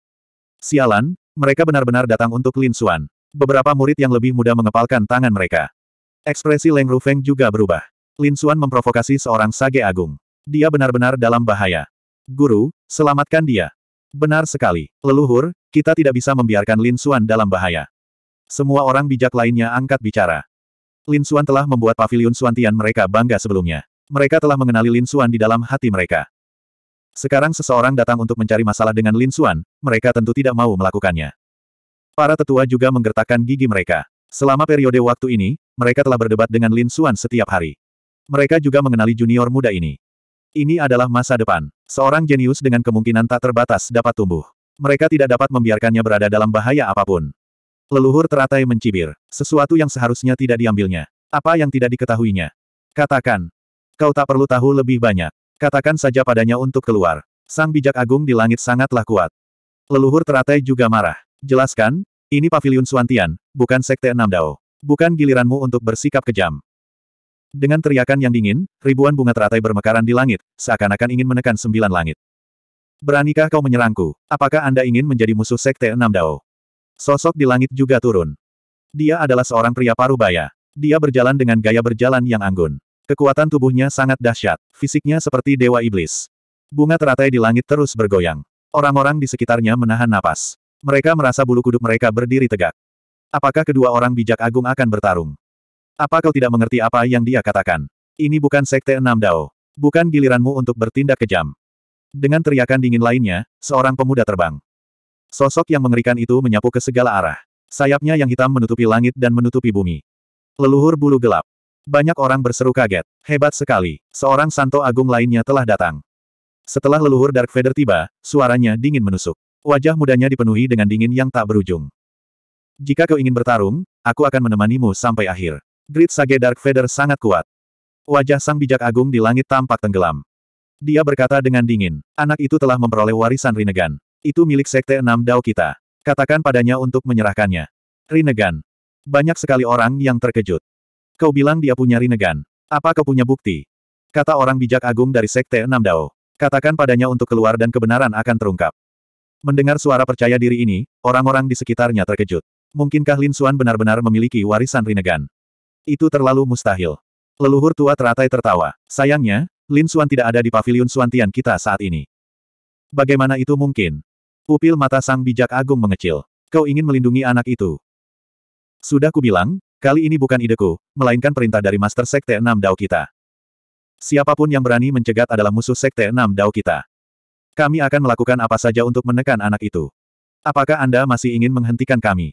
Sialan, mereka benar-benar datang untuk Lin Xuan. Beberapa murid yang lebih muda mengepalkan tangan mereka. Ekspresi Leng Rufeng juga berubah. Lin Xuan memprovokasi seorang sage agung. Dia benar-benar dalam bahaya. Guru, selamatkan dia. Benar sekali. Leluhur, kita tidak bisa membiarkan Lin Xuan dalam bahaya. Semua orang bijak lainnya angkat bicara. Lin Xuan telah membuat pavilion Suantian mereka bangga sebelumnya. Mereka telah mengenali Lin Xuan di dalam hati mereka. Sekarang seseorang datang untuk mencari masalah dengan Lin Xuan, mereka tentu tidak mau melakukannya. Para tetua juga menggertakkan gigi mereka. Selama periode waktu ini, mereka telah berdebat dengan Lin Xuan setiap hari. Mereka juga mengenali junior muda ini. Ini adalah masa depan. Seorang jenius dengan kemungkinan tak terbatas dapat tumbuh. Mereka tidak dapat membiarkannya berada dalam bahaya apapun. Leluhur teratai mencibir. Sesuatu yang seharusnya tidak diambilnya. Apa yang tidak diketahuinya? Katakan. Kau tak perlu tahu lebih banyak. Katakan saja padanya untuk keluar. Sang bijak agung di langit sangatlah kuat. Leluhur teratai juga marah. Jelaskan, ini paviliun Suantian, bukan sekte Enam Dao. Bukan giliranmu untuk bersikap kejam. Dengan teriakan yang dingin, ribuan bunga teratai bermekaran di langit, seakan-akan ingin menekan sembilan langit. Beranikah kau menyerangku? Apakah Anda ingin menjadi musuh Sekte Enam Dao? Sosok di langit juga turun. Dia adalah seorang pria parubaya. Dia berjalan dengan gaya berjalan yang anggun. Kekuatan tubuhnya sangat dahsyat, fisiknya seperti dewa iblis. Bunga teratai di langit terus bergoyang. Orang-orang di sekitarnya menahan napas. Mereka merasa bulu kuduk mereka berdiri tegak. Apakah kedua orang bijak agung akan bertarung? Apa kau tidak mengerti apa yang dia katakan? Ini bukan sekte enam dao. Bukan giliranmu untuk bertindak kejam. Dengan teriakan dingin lainnya, seorang pemuda terbang. Sosok yang mengerikan itu menyapu ke segala arah. Sayapnya yang hitam menutupi langit dan menutupi bumi. Leluhur bulu gelap. Banyak orang berseru kaget. Hebat sekali. Seorang santo agung lainnya telah datang. Setelah leluhur Dark Vader tiba, suaranya dingin menusuk. Wajah mudanya dipenuhi dengan dingin yang tak berujung. Jika kau ingin bertarung, aku akan menemanimu sampai akhir. Grid Sage Dark Feather sangat kuat. Wajah sang bijak agung di langit tampak tenggelam. Dia berkata dengan dingin, anak itu telah memperoleh warisan Rinnegan. Itu milik Sekte Enam Dao kita. Katakan padanya untuk menyerahkannya. Rinnegan. Banyak sekali orang yang terkejut. Kau bilang dia punya Rinnegan. Apa kau punya bukti? Kata orang bijak agung dari Sekte Enam Dao. Katakan padanya untuk keluar dan kebenaran akan terungkap. Mendengar suara percaya diri ini, orang-orang di sekitarnya terkejut. Mungkinkah Lin Suan benar-benar memiliki warisan Rinnegan? Itu terlalu mustahil. Leluhur tua teratai tertawa. Sayangnya, Lin Xuan tidak ada di pavilion suantian kita saat ini. Bagaimana itu mungkin? pupil mata sang bijak agung mengecil. Kau ingin melindungi anak itu. Sudah kubilang, kali ini bukan ideku, melainkan perintah dari Master Sekte Enam Dao kita. Siapapun yang berani mencegat adalah musuh Sekte Enam Dao kita. Kami akan melakukan apa saja untuk menekan anak itu. Apakah Anda masih ingin menghentikan kami?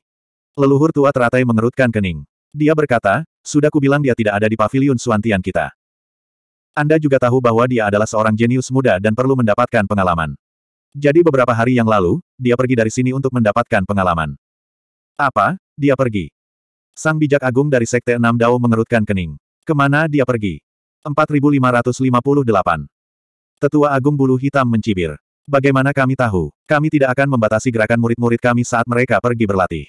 Leluhur tua teratai mengerutkan kening. Dia berkata, sudah kubilang dia tidak ada di pavilion Suantian kita. Anda juga tahu bahwa dia adalah seorang jenius muda dan perlu mendapatkan pengalaman. Jadi beberapa hari yang lalu, dia pergi dari sini untuk mendapatkan pengalaman. Apa? Dia pergi. Sang bijak agung dari Sekte Enam Dao mengerutkan kening. Kemana dia pergi? 4558. Tetua Agung Bulu Hitam mencibir. Bagaimana kami tahu? Kami tidak akan membatasi gerakan murid-murid kami saat mereka pergi berlatih.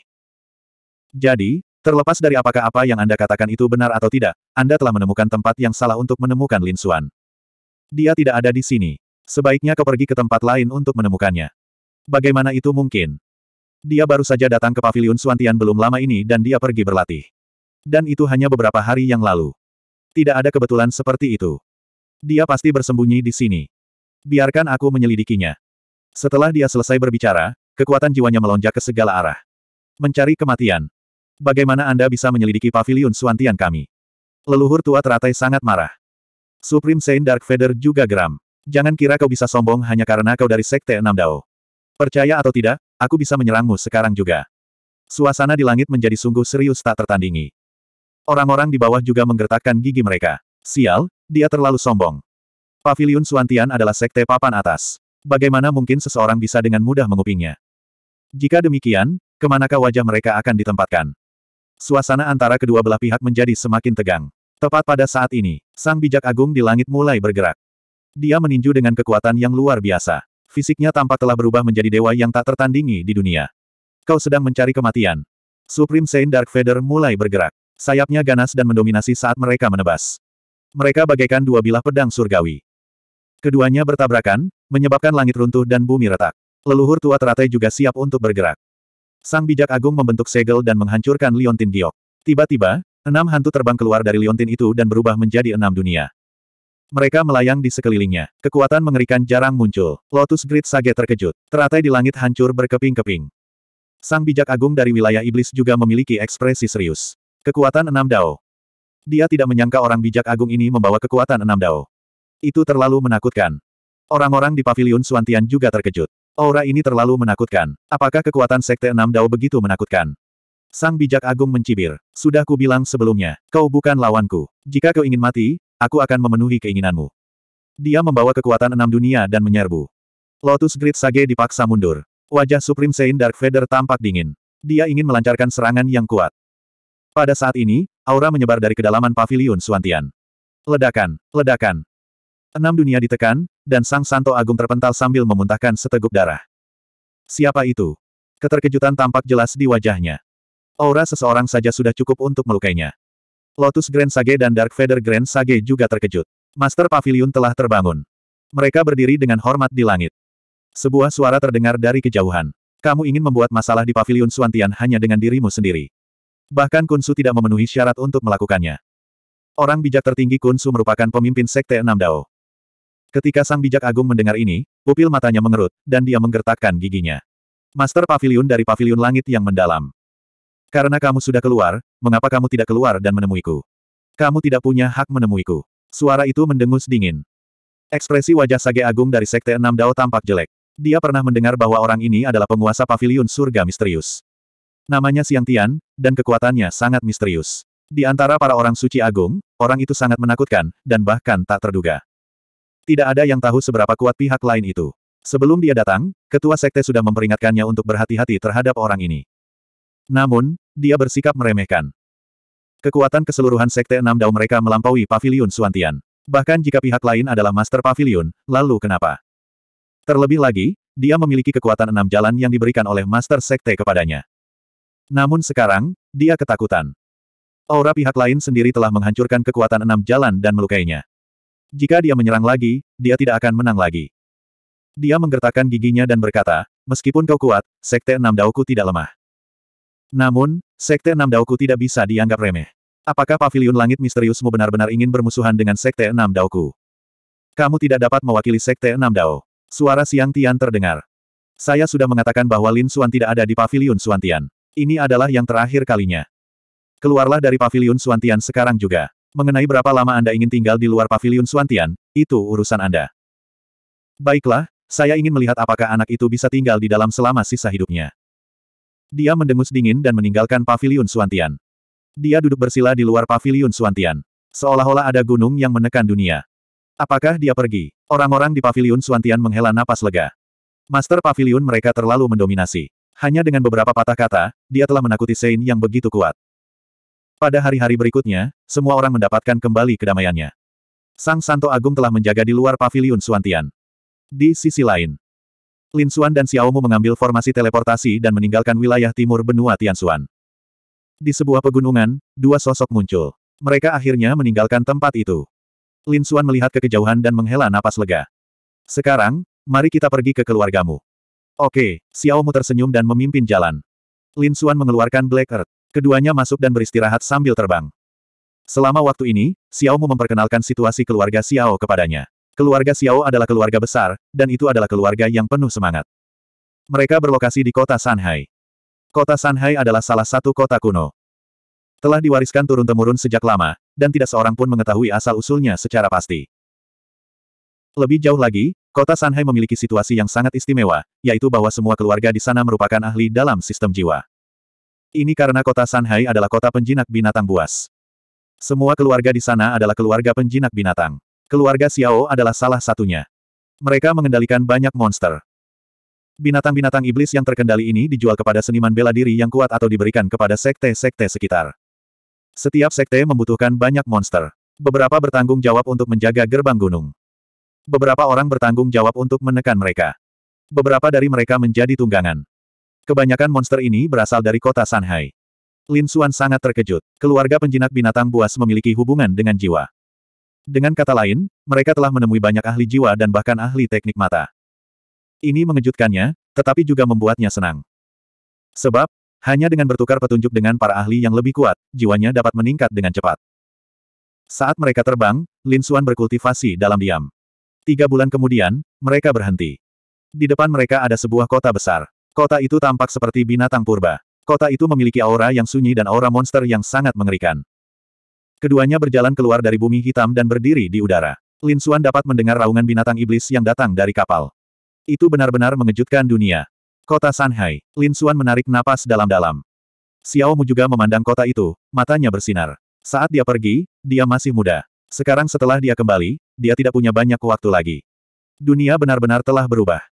Jadi, Terlepas dari apakah apa yang Anda katakan itu benar atau tidak, Anda telah menemukan tempat yang salah untuk menemukan Lin Xuan. Dia tidak ada di sini. Sebaiknya kau pergi ke tempat lain untuk menemukannya. Bagaimana itu mungkin? Dia baru saja datang ke Paviliun Suantian belum lama ini dan dia pergi berlatih. Dan itu hanya beberapa hari yang lalu. Tidak ada kebetulan seperti itu. Dia pasti bersembunyi di sini. Biarkan aku menyelidikinya. Setelah dia selesai berbicara, kekuatan jiwanya melonjak ke segala arah. Mencari kematian. Bagaimana Anda bisa menyelidiki pavilion Suantian kami? Leluhur tua teratai sangat marah. Supreme Saint Dark Feather juga geram. Jangan kira kau bisa sombong hanya karena kau dari Sekte Enam Dao. Percaya atau tidak, aku bisa menyerangmu sekarang juga. Suasana di langit menjadi sungguh serius tak tertandingi. Orang-orang di bawah juga menggertakkan gigi mereka. Sial, dia terlalu sombong. Pavilion Suantian adalah Sekte Papan Atas. Bagaimana mungkin seseorang bisa dengan mudah mengupingnya? Jika demikian, kemanakah wajah mereka akan ditempatkan? Suasana antara kedua belah pihak menjadi semakin tegang. Tepat pada saat ini, sang bijak agung di langit mulai bergerak. Dia meninju dengan kekuatan yang luar biasa. Fisiknya tampak telah berubah menjadi dewa yang tak tertandingi di dunia. Kau sedang mencari kematian. Supreme Saint Dark Feather mulai bergerak. Sayapnya ganas dan mendominasi saat mereka menebas. Mereka bagaikan dua bilah pedang surgawi. Keduanya bertabrakan, menyebabkan langit runtuh dan bumi retak. Leluhur tua teratai juga siap untuk bergerak. Sang bijak agung membentuk segel dan menghancurkan liontin giok. Tiba-tiba, enam hantu terbang keluar dari liontin itu dan berubah menjadi enam dunia. Mereka melayang di sekelilingnya. Kekuatan mengerikan jarang muncul. Lotus Grid Sage terkejut. Teratai di langit hancur berkeping-keping. Sang bijak agung dari wilayah iblis juga memiliki ekspresi serius. Kekuatan enam dao. Dia tidak menyangka orang bijak agung ini membawa kekuatan enam dao. Itu terlalu menakutkan. Orang-orang di Paviliun Suantian juga terkejut. Aura ini terlalu menakutkan. Apakah kekuatan Sekte Enam Dao begitu menakutkan? Sang bijak agung mencibir. Sudah ku bilang sebelumnya, kau bukan lawanku. Jika kau ingin mati, aku akan memenuhi keinginanmu. Dia membawa kekuatan enam dunia dan menyerbu. Lotus Grid Sage dipaksa mundur. Wajah Supreme Saint Dark Feather tampak dingin. Dia ingin melancarkan serangan yang kuat. Pada saat ini, aura menyebar dari kedalaman pavilion Suantian. Ledakan, ledakan, Enam dunia ditekan, dan Sang Santo Agung terpental sambil memuntahkan seteguk darah. Siapa itu? Keterkejutan tampak jelas di wajahnya. Aura seseorang saja sudah cukup untuk melukainya. Lotus Grand Sage dan Dark Feather Grand Sage juga terkejut. Master Pavilion telah terbangun. Mereka berdiri dengan hormat di langit. Sebuah suara terdengar dari kejauhan. Kamu ingin membuat masalah di Pavilion Suantian hanya dengan dirimu sendiri. Bahkan Kunsu tidak memenuhi syarat untuk melakukannya. Orang bijak tertinggi Kunsu merupakan pemimpin Sekte Enam Dao. Ketika Sang Bijak Agung mendengar ini, pupil matanya mengerut, dan dia menggertakkan giginya. Master Pavilion dari Pavilion Langit yang mendalam. Karena kamu sudah keluar, mengapa kamu tidak keluar dan menemuiku? Kamu tidak punya hak menemuiku. Suara itu mendengus dingin. Ekspresi wajah Sage Agung dari Sekte Enam Dao tampak jelek. Dia pernah mendengar bahwa orang ini adalah penguasa pavilion surga misterius. Namanya Siang Tian, dan kekuatannya sangat misterius. Di antara para orang suci agung, orang itu sangat menakutkan, dan bahkan tak terduga. Tidak ada yang tahu seberapa kuat pihak lain itu. Sebelum dia datang, ketua sekte sudah memperingatkannya untuk berhati-hati terhadap orang ini. Namun, dia bersikap meremehkan. Kekuatan keseluruhan sekte enam dao mereka melampaui pavilion Suantian. Bahkan jika pihak lain adalah master pavilion, lalu kenapa? Terlebih lagi, dia memiliki kekuatan enam jalan yang diberikan oleh master sekte kepadanya. Namun sekarang, dia ketakutan. Aura pihak lain sendiri telah menghancurkan kekuatan enam jalan dan melukainya. Jika dia menyerang lagi, dia tidak akan menang lagi. Dia menggertakkan giginya dan berkata, meskipun kau kuat, Sekte Enam Daoku tidak lemah. Namun, Sekte Enam Daoku tidak bisa dianggap remeh. Apakah Paviliun langit misteriusmu benar-benar ingin bermusuhan dengan Sekte Enam Daoku? Kamu tidak dapat mewakili Sekte Enam Dao. Suara Siang Tian terdengar. Saya sudah mengatakan bahwa Lin Suan tidak ada di Paviliun Suan Tian. Ini adalah yang terakhir kalinya. Keluarlah dari Paviliun Suan Tian sekarang juga. Mengenai berapa lama Anda ingin tinggal di luar pavilion Suantian, itu urusan Anda. Baiklah, saya ingin melihat apakah anak itu bisa tinggal di dalam selama sisa hidupnya. Dia mendengus dingin dan meninggalkan pavilion Suantian. Dia duduk bersila di luar pavilion Suantian. Seolah-olah ada gunung yang menekan dunia. Apakah dia pergi? Orang-orang di pavilion Suantian menghela napas lega. Master pavilion mereka terlalu mendominasi. Hanya dengan beberapa patah kata, dia telah menakuti Sein yang begitu kuat. Pada hari-hari berikutnya, semua orang mendapatkan kembali kedamaiannya. Sang Santo Agung telah menjaga di luar paviliun Suantian. Di sisi lain, Lin Xuan dan Xiao Xiaomu mengambil formasi teleportasi dan meninggalkan wilayah timur benua Tianxuan. Di sebuah pegunungan, dua sosok muncul. Mereka akhirnya meninggalkan tempat itu. Lin Xuan melihat ke kejauhan dan menghela napas lega. Sekarang, mari kita pergi ke keluargamu. Oke, Xiao Xiaomu tersenyum dan memimpin jalan. Lin Xuan mengeluarkan Black Earth. Keduanya masuk dan beristirahat sambil terbang. Selama waktu ini, Xiao Mu memperkenalkan situasi keluarga Xiao kepadanya. Keluarga Xiao adalah keluarga besar, dan itu adalah keluarga yang penuh semangat. Mereka berlokasi di kota Shanghai. Kota Shanghai adalah salah satu kota kuno. Telah diwariskan turun-temurun sejak lama, dan tidak seorang pun mengetahui asal-usulnya secara pasti. Lebih jauh lagi, kota Shanghai memiliki situasi yang sangat istimewa, yaitu bahwa semua keluarga di sana merupakan ahli dalam sistem jiwa. Ini karena kota Shanghai adalah kota penjinak binatang buas. Semua keluarga di sana adalah keluarga penjinak binatang. Keluarga Xiao adalah salah satunya. Mereka mengendalikan banyak monster. Binatang-binatang iblis yang terkendali ini dijual kepada seniman bela diri yang kuat atau diberikan kepada sekte-sekte sekitar. Setiap sekte membutuhkan banyak monster. Beberapa bertanggung jawab untuk menjaga gerbang gunung. Beberapa orang bertanggung jawab untuk menekan mereka. Beberapa dari mereka menjadi tunggangan. Kebanyakan monster ini berasal dari kota Shanghai. Lin Xuan sangat terkejut. Keluarga penjinak binatang buas memiliki hubungan dengan jiwa. Dengan kata lain, mereka telah menemui banyak ahli jiwa dan bahkan ahli teknik mata. Ini mengejutkannya, tetapi juga membuatnya senang. Sebab, hanya dengan bertukar petunjuk dengan para ahli yang lebih kuat, jiwanya dapat meningkat dengan cepat. Saat mereka terbang, Lin Xuan berkultivasi dalam diam. Tiga bulan kemudian, mereka berhenti. Di depan mereka ada sebuah kota besar. Kota itu tampak seperti binatang purba. Kota itu memiliki aura yang sunyi dan aura monster yang sangat mengerikan. Keduanya berjalan keluar dari bumi hitam dan berdiri di udara. Lin Xuan dapat mendengar raungan binatang iblis yang datang dari kapal. Itu benar-benar mengejutkan dunia. Kota Shanghai. Lin Xuan menarik napas dalam-dalam. Xiao Mu juga memandang kota itu, matanya bersinar. Saat dia pergi, dia masih muda. Sekarang setelah dia kembali, dia tidak punya banyak waktu lagi. Dunia benar-benar telah berubah.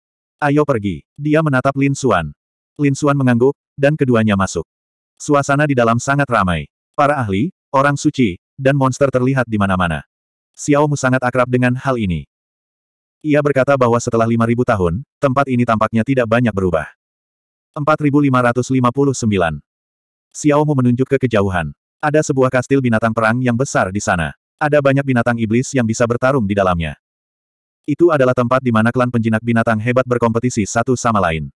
Ayo pergi. Dia menatap Lin Xuan. Lin Xuan mengangguk, dan keduanya masuk. Suasana di dalam sangat ramai. Para ahli, orang suci, dan monster terlihat di mana-mana. Xiao Mu sangat akrab dengan hal ini. Ia berkata bahwa setelah 5.000 tahun, tempat ini tampaknya tidak banyak berubah. 4559. Xiao Mu menunjuk ke kejauhan. Ada sebuah kastil binatang perang yang besar di sana. Ada banyak binatang iblis yang bisa bertarung di dalamnya. Itu adalah tempat di mana klan penjinak binatang hebat berkompetisi satu sama lain.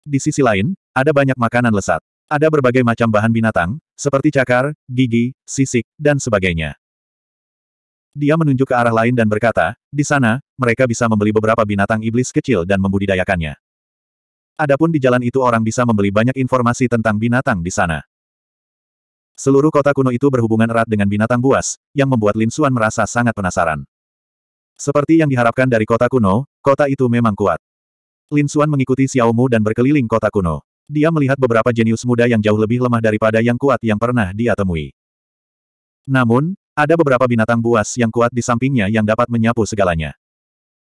Di sisi lain, ada banyak makanan lesat. Ada berbagai macam bahan binatang, seperti cakar, gigi, sisik, dan sebagainya. Dia menunjuk ke arah lain dan berkata, di sana, mereka bisa membeli beberapa binatang iblis kecil dan membudidayakannya. Adapun di jalan itu orang bisa membeli banyak informasi tentang binatang di sana. Seluruh kota kuno itu berhubungan erat dengan binatang buas, yang membuat Lin Xuan merasa sangat penasaran. Seperti yang diharapkan dari kota kuno, kota itu memang kuat. Lin Xuan mengikuti Xiao Mu dan berkeliling kota kuno. Dia melihat beberapa jenius muda yang jauh lebih lemah daripada yang kuat yang pernah dia temui. Namun, ada beberapa binatang buas yang kuat di sampingnya yang dapat menyapu segalanya.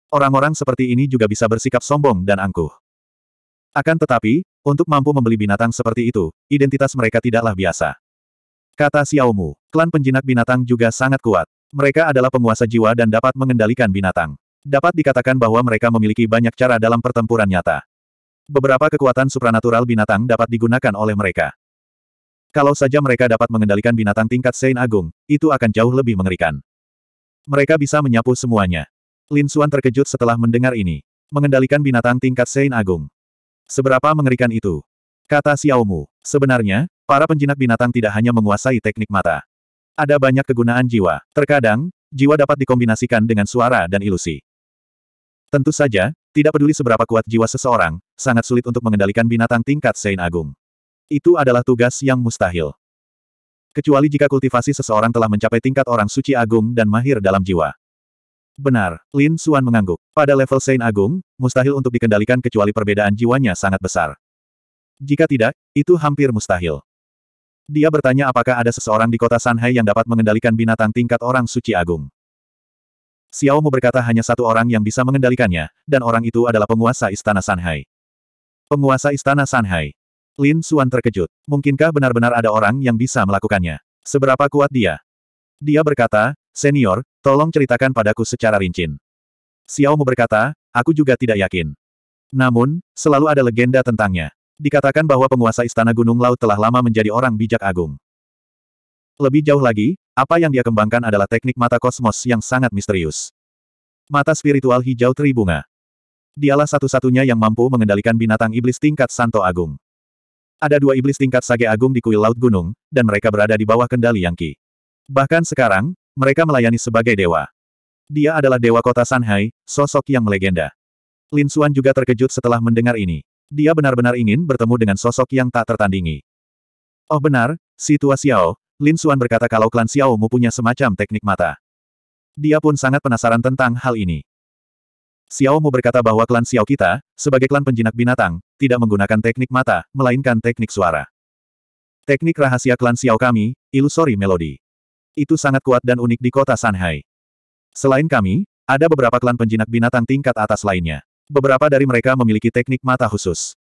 Orang-orang seperti ini juga bisa bersikap sombong dan angkuh. Akan tetapi, untuk mampu membeli binatang seperti itu, identitas mereka tidaklah biasa. Kata Xiaomu, klan penjinak binatang juga sangat kuat. Mereka adalah penguasa jiwa dan dapat mengendalikan binatang. Dapat dikatakan bahwa mereka memiliki banyak cara dalam pertempuran nyata. Beberapa kekuatan supranatural binatang dapat digunakan oleh mereka. Kalau saja mereka dapat mengendalikan binatang tingkat Sein Agung, itu akan jauh lebih mengerikan. Mereka bisa menyapu semuanya. Lin Suan terkejut setelah mendengar ini. Mengendalikan binatang tingkat Sein Agung. Seberapa mengerikan itu? Kata Xiaomu. Sebenarnya, para penjinak binatang tidak hanya menguasai teknik mata. Ada banyak kegunaan jiwa. Terkadang, jiwa dapat dikombinasikan dengan suara dan ilusi. Tentu saja, tidak peduli seberapa kuat jiwa seseorang, sangat sulit untuk mengendalikan binatang tingkat Sein Agung. Itu adalah tugas yang mustahil. Kecuali jika kultivasi seseorang telah mencapai tingkat orang suci agung dan mahir dalam jiwa. Benar, Lin Suan mengangguk. Pada level Sein Agung, mustahil untuk dikendalikan kecuali perbedaan jiwanya sangat besar. Jika tidak, itu hampir mustahil. Dia bertanya apakah ada seseorang di kota Shanghai yang dapat mengendalikan binatang tingkat orang suci agung. Xiao Mu berkata hanya satu orang yang bisa mengendalikannya, dan orang itu adalah penguasa istana Shanghai. Penguasa istana Shanghai. Lin Xuan terkejut. Mungkinkah benar-benar ada orang yang bisa melakukannya? Seberapa kuat dia? Dia berkata, Senior, tolong ceritakan padaku secara rinci. Xiao Mu berkata, aku juga tidak yakin. Namun, selalu ada legenda tentangnya dikatakan bahwa penguasa Istana Gunung Laut telah lama menjadi orang bijak agung. Lebih jauh lagi, apa yang dia kembangkan adalah teknik mata kosmos yang sangat misterius. Mata spiritual hijau teribunga. Dialah satu-satunya yang mampu mengendalikan binatang iblis tingkat Santo Agung. Ada dua iblis tingkat Sage Agung di kuil Laut Gunung, dan mereka berada di bawah kendali Yang Ki. Bahkan sekarang, mereka melayani sebagai dewa. Dia adalah dewa kota Shanghai, sosok yang melegenda. Lin Xuan juga terkejut setelah mendengar ini. Dia benar-benar ingin bertemu dengan sosok yang tak tertandingi. Oh benar, si tua Xiao, Lin Xuan berkata kalau klan Xiao Mu punya semacam teknik mata. Dia pun sangat penasaran tentang hal ini. Xiao Mu berkata bahwa klan Xiao kita, sebagai klan penjinak binatang, tidak menggunakan teknik mata, melainkan teknik suara. Teknik rahasia klan Xiao kami, ilusori melodi. Itu sangat kuat dan unik di kota Shanghai. Selain kami, ada beberapa klan penjinak binatang tingkat atas lainnya. Beberapa dari mereka memiliki teknik mata khusus.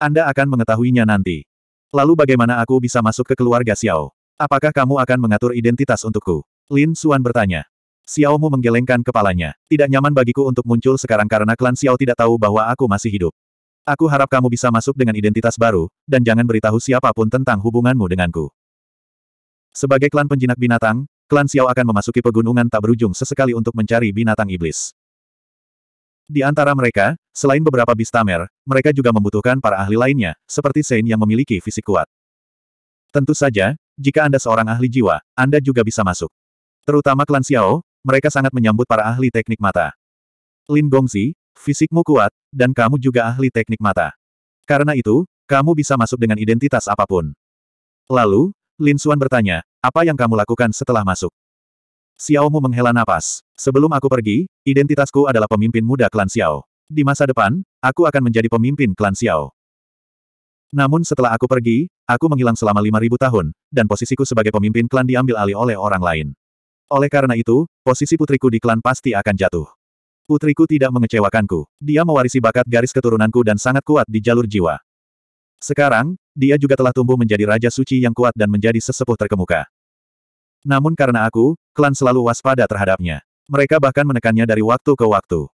Anda akan mengetahuinya nanti. Lalu bagaimana aku bisa masuk ke keluarga Xiao? Apakah kamu akan mengatur identitas untukku? Lin Xuan bertanya. Xiao Mu menggelengkan kepalanya. Tidak nyaman bagiku untuk muncul sekarang karena klan Xiao tidak tahu bahwa aku masih hidup. Aku harap kamu bisa masuk dengan identitas baru, dan jangan beritahu siapapun tentang hubunganmu denganku. Sebagai klan penjinak binatang, klan Xiao akan memasuki pegunungan tak berujung sesekali untuk mencari binatang iblis. Di antara mereka, selain beberapa Bistamer, mereka juga membutuhkan para ahli lainnya, seperti Sein yang memiliki fisik kuat. Tentu saja, jika Anda seorang ahli jiwa, Anda juga bisa masuk. Terutama klan Xiao, mereka sangat menyambut para ahli teknik mata. Lin Gongzi, fisikmu kuat, dan kamu juga ahli teknik mata. Karena itu, kamu bisa masuk dengan identitas apapun. Lalu, Lin Xuan bertanya, apa yang kamu lakukan setelah masuk? Xiaomu menghela napas. Sebelum aku pergi, identitasku adalah pemimpin muda klan Xiao. Di masa depan, aku akan menjadi pemimpin klan Xiao. Namun setelah aku pergi, aku menghilang selama 5.000 tahun, dan posisiku sebagai pemimpin klan diambil alih oleh orang lain. Oleh karena itu, posisi putriku di klan pasti akan jatuh. Putriku tidak mengecewakanku. Dia mewarisi bakat garis keturunanku dan sangat kuat di jalur jiwa. Sekarang, dia juga telah tumbuh menjadi Raja Suci yang kuat dan menjadi sesepuh terkemuka. Namun karena aku, klan selalu waspada terhadapnya. Mereka bahkan menekannya dari waktu ke waktu.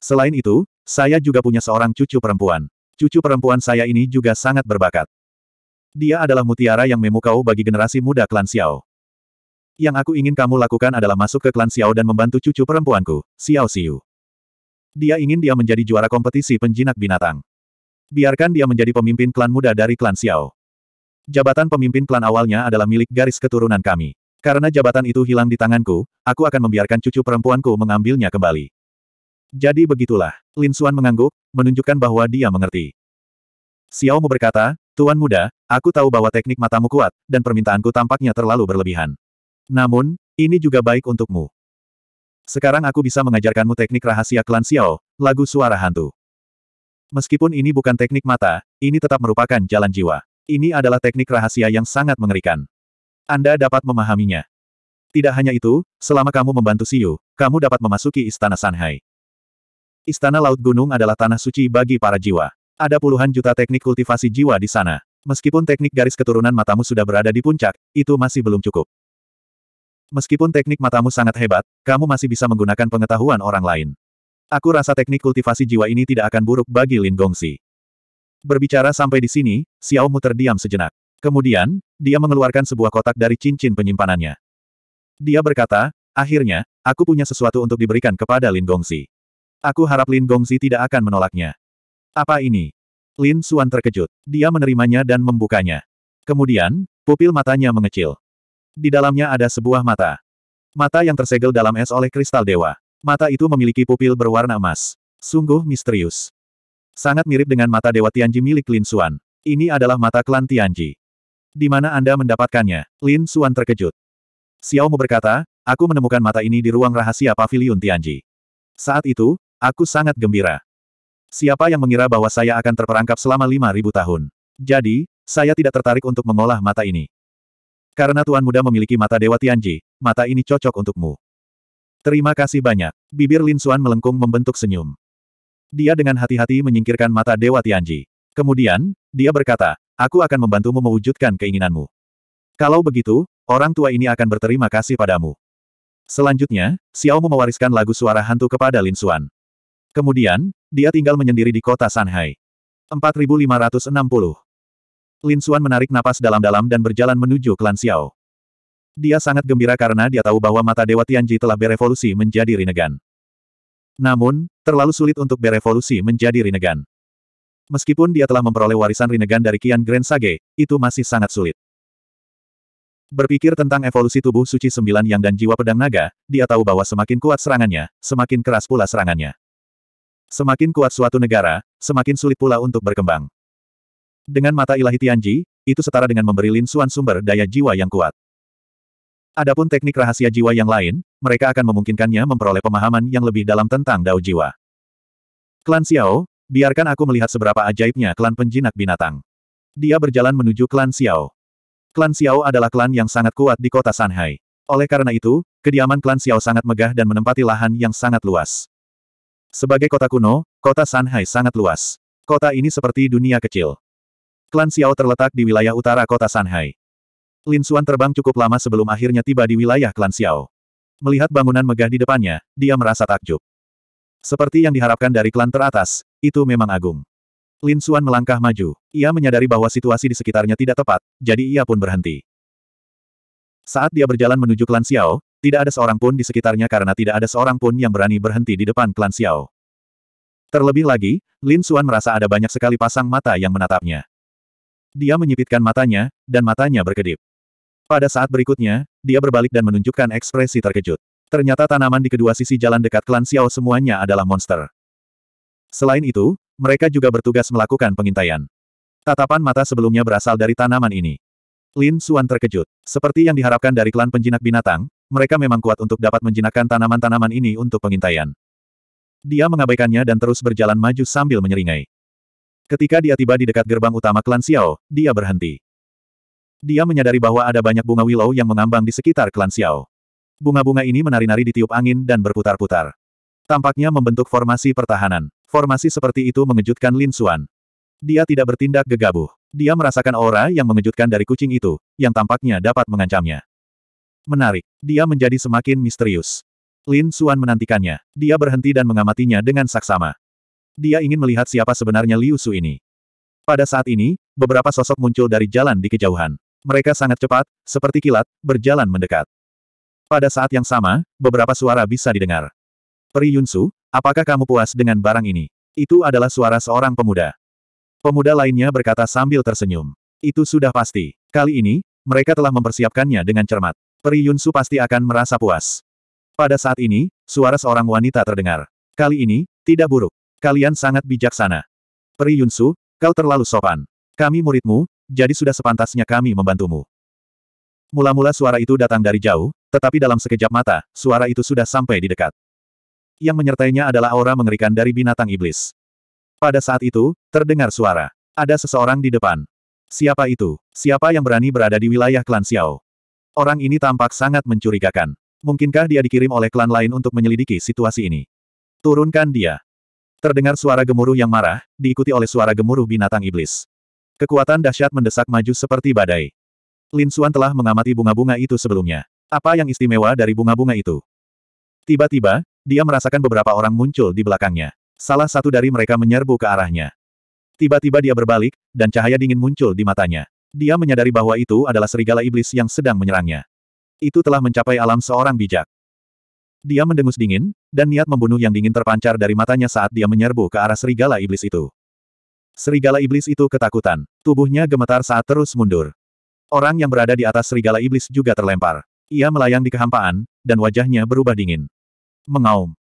Selain itu, saya juga punya seorang cucu perempuan. Cucu perempuan saya ini juga sangat berbakat. Dia adalah mutiara yang memukau bagi generasi muda klan Xiao. Yang aku ingin kamu lakukan adalah masuk ke klan Xiao dan membantu cucu perempuanku, Xiao Xiu. Dia ingin dia menjadi juara kompetisi penjinak binatang. Biarkan dia menjadi pemimpin klan muda dari klan Xiao. Jabatan pemimpin klan awalnya adalah milik garis keturunan kami. Karena jabatan itu hilang di tanganku, aku akan membiarkan cucu perempuanku mengambilnya kembali. Jadi begitulah, Lin Suan mengangguk, menunjukkan bahwa dia mengerti. Xiaomu berkata, Tuan muda, aku tahu bahwa teknik matamu kuat, dan permintaanku tampaknya terlalu berlebihan. Namun, ini juga baik untukmu. Sekarang aku bisa mengajarkanmu teknik rahasia klan Xiao, lagu suara hantu. Meskipun ini bukan teknik mata, ini tetap merupakan jalan jiwa. Ini adalah teknik rahasia yang sangat mengerikan. Anda dapat memahaminya. Tidak hanya itu, selama kamu membantu Siu, kamu dapat memasuki Istana Sanhai. Istana Laut Gunung adalah tanah suci bagi para jiwa. Ada puluhan juta teknik kultivasi jiwa di sana. Meskipun teknik garis keturunan matamu sudah berada di puncak, itu masih belum cukup. Meskipun teknik matamu sangat hebat, kamu masih bisa menggunakan pengetahuan orang lain. Aku rasa teknik kultivasi jiwa ini tidak akan buruk bagi Lin Gongxi. Berbicara sampai di sini, Xiao Mu terdiam sejenak. Kemudian, dia mengeluarkan sebuah kotak dari cincin penyimpanannya. Dia berkata, akhirnya, aku punya sesuatu untuk diberikan kepada Lin Gongzi. Aku harap Lin Gongzi tidak akan menolaknya. Apa ini? Lin Suan terkejut. Dia menerimanya dan membukanya. Kemudian, pupil matanya mengecil. Di dalamnya ada sebuah mata. Mata yang tersegel dalam es oleh kristal dewa. Mata itu memiliki pupil berwarna emas. Sungguh misterius. Sangat mirip dengan mata Dewa Tianji milik Lin Suan. Ini adalah mata klan Tianji. Di mana Anda mendapatkannya? Lin Suan terkejut. Xiaomo berkata, aku menemukan mata ini di ruang rahasia Paviliun Tianji. Saat itu, aku sangat gembira. Siapa yang mengira bahwa saya akan terperangkap selama 5.000 tahun? Jadi, saya tidak tertarik untuk mengolah mata ini. Karena Tuan Muda memiliki mata Dewa Tianji, mata ini cocok untukmu. Terima kasih banyak. Bibir Lin Suan melengkung membentuk senyum. Dia dengan hati-hati menyingkirkan mata Dewa Tianji. Kemudian, dia berkata, aku akan membantumu mewujudkan keinginanmu. Kalau begitu, orang tua ini akan berterima kasih padamu. Selanjutnya, Xiaomu mewariskan lagu suara hantu kepada Lin Xuan. Kemudian, dia tinggal menyendiri di kota Shanghai. 4560 Lin Xuan menarik napas dalam-dalam dan berjalan menuju klan Xiao. Dia sangat gembira karena dia tahu bahwa mata Dewa Tianji telah berevolusi menjadi Rinnegan. Namun, terlalu sulit untuk berevolusi menjadi Rinnegan. Meskipun dia telah memperoleh warisan Rinnegan dari Kian Grand Sage, itu masih sangat sulit. Berpikir tentang evolusi tubuh suci sembilan yang dan jiwa pedang naga, dia tahu bahwa semakin kuat serangannya, semakin keras pula serangannya. Semakin kuat suatu negara, semakin sulit pula untuk berkembang. Dengan mata ilahi Tianji, itu setara dengan memberi Lin Xuan sumber daya jiwa yang kuat. Adapun teknik rahasia jiwa yang lain, mereka akan memungkinkannya memperoleh pemahaman yang lebih dalam tentang dao jiwa. Klan Xiao, Biarkan aku melihat seberapa ajaibnya klan penjinak binatang. Dia berjalan menuju klan Xiao. Klan Xiao adalah klan yang sangat kuat di kota Shanghai. Oleh karena itu, kediaman klan Xiao sangat megah dan menempati lahan yang sangat luas. Sebagai kota kuno, kota Shanghai sangat luas. Kota ini seperti dunia kecil. Klan Xiao terletak di wilayah utara kota Shanghai. Lin Xuan terbang cukup lama sebelum akhirnya tiba di wilayah klan Xiao. Melihat bangunan megah di depannya, dia merasa takjub. Seperti yang diharapkan dari klan teratas, itu memang agung. Lin Suan melangkah maju. Ia menyadari bahwa situasi di sekitarnya tidak tepat, jadi ia pun berhenti. Saat dia berjalan menuju klan Xiao, tidak ada seorang pun di sekitarnya karena tidak ada seorang pun yang berani berhenti di depan klan Xiao. Terlebih lagi, Lin Suan merasa ada banyak sekali pasang mata yang menatapnya. Dia menyipitkan matanya, dan matanya berkedip. Pada saat berikutnya, dia berbalik dan menunjukkan ekspresi terkejut. Ternyata tanaman di kedua sisi jalan dekat klan Xiao semuanya adalah monster. Selain itu, mereka juga bertugas melakukan pengintaian. Tatapan mata sebelumnya berasal dari tanaman ini. Lin Suan terkejut. Seperti yang diharapkan dari klan penjinak binatang, mereka memang kuat untuk dapat menjinakkan tanaman-tanaman ini untuk pengintaian. Dia mengabaikannya dan terus berjalan maju sambil menyeringai. Ketika dia tiba di dekat gerbang utama klan Xiao, dia berhenti. Dia menyadari bahwa ada banyak bunga willow yang mengambang di sekitar klan Xiao. Bunga-bunga ini menari-nari di tiup angin dan berputar-putar. Tampaknya membentuk formasi pertahanan. Formasi seperti itu mengejutkan Lin Xuan. Dia tidak bertindak gegabah. Dia merasakan aura yang mengejutkan dari kucing itu, yang tampaknya dapat mengancamnya. Menarik, dia menjadi semakin misterius. Lin Xuan menantikannya. Dia berhenti dan mengamatinya dengan saksama. Dia ingin melihat siapa sebenarnya Liu Su ini. Pada saat ini, beberapa sosok muncul dari jalan di kejauhan. Mereka sangat cepat, seperti kilat, berjalan mendekat. Pada saat yang sama, beberapa suara bisa didengar. Peri Yunsu, Apakah kamu puas dengan barang ini? Itu adalah suara seorang pemuda. Pemuda lainnya berkata sambil tersenyum. Itu sudah pasti. Kali ini, mereka telah mempersiapkannya dengan cermat. Peri Yunsu pasti akan merasa puas. Pada saat ini, suara seorang wanita terdengar. Kali ini, tidak buruk. Kalian sangat bijaksana. Peri Yunsu, kau terlalu sopan. Kami muridmu, jadi sudah sepantasnya kami membantumu. Mula-mula suara itu datang dari jauh, tetapi dalam sekejap mata, suara itu sudah sampai di dekat yang menyertainya adalah aura mengerikan dari binatang iblis. Pada saat itu, terdengar suara. Ada seseorang di depan. Siapa itu? Siapa yang berani berada di wilayah klan Xiao? Orang ini tampak sangat mencurigakan. Mungkinkah dia dikirim oleh klan lain untuk menyelidiki situasi ini? Turunkan dia. Terdengar suara gemuruh yang marah, diikuti oleh suara gemuruh binatang iblis. Kekuatan dahsyat mendesak maju seperti badai. Lin Xuan telah mengamati bunga-bunga itu sebelumnya. Apa yang istimewa dari bunga-bunga itu? Tiba-tiba, dia merasakan beberapa orang muncul di belakangnya. Salah satu dari mereka menyerbu ke arahnya. Tiba-tiba dia berbalik, dan cahaya dingin muncul di matanya. Dia menyadari bahwa itu adalah serigala iblis yang sedang menyerangnya. Itu telah mencapai alam seorang bijak. Dia mendengus dingin, dan niat membunuh yang dingin terpancar dari matanya saat dia menyerbu ke arah serigala iblis itu. Serigala iblis itu ketakutan. Tubuhnya gemetar saat terus mundur. Orang yang berada di atas serigala iblis juga terlempar. Ia melayang di kehampaan, dan wajahnya berubah dingin mengaum.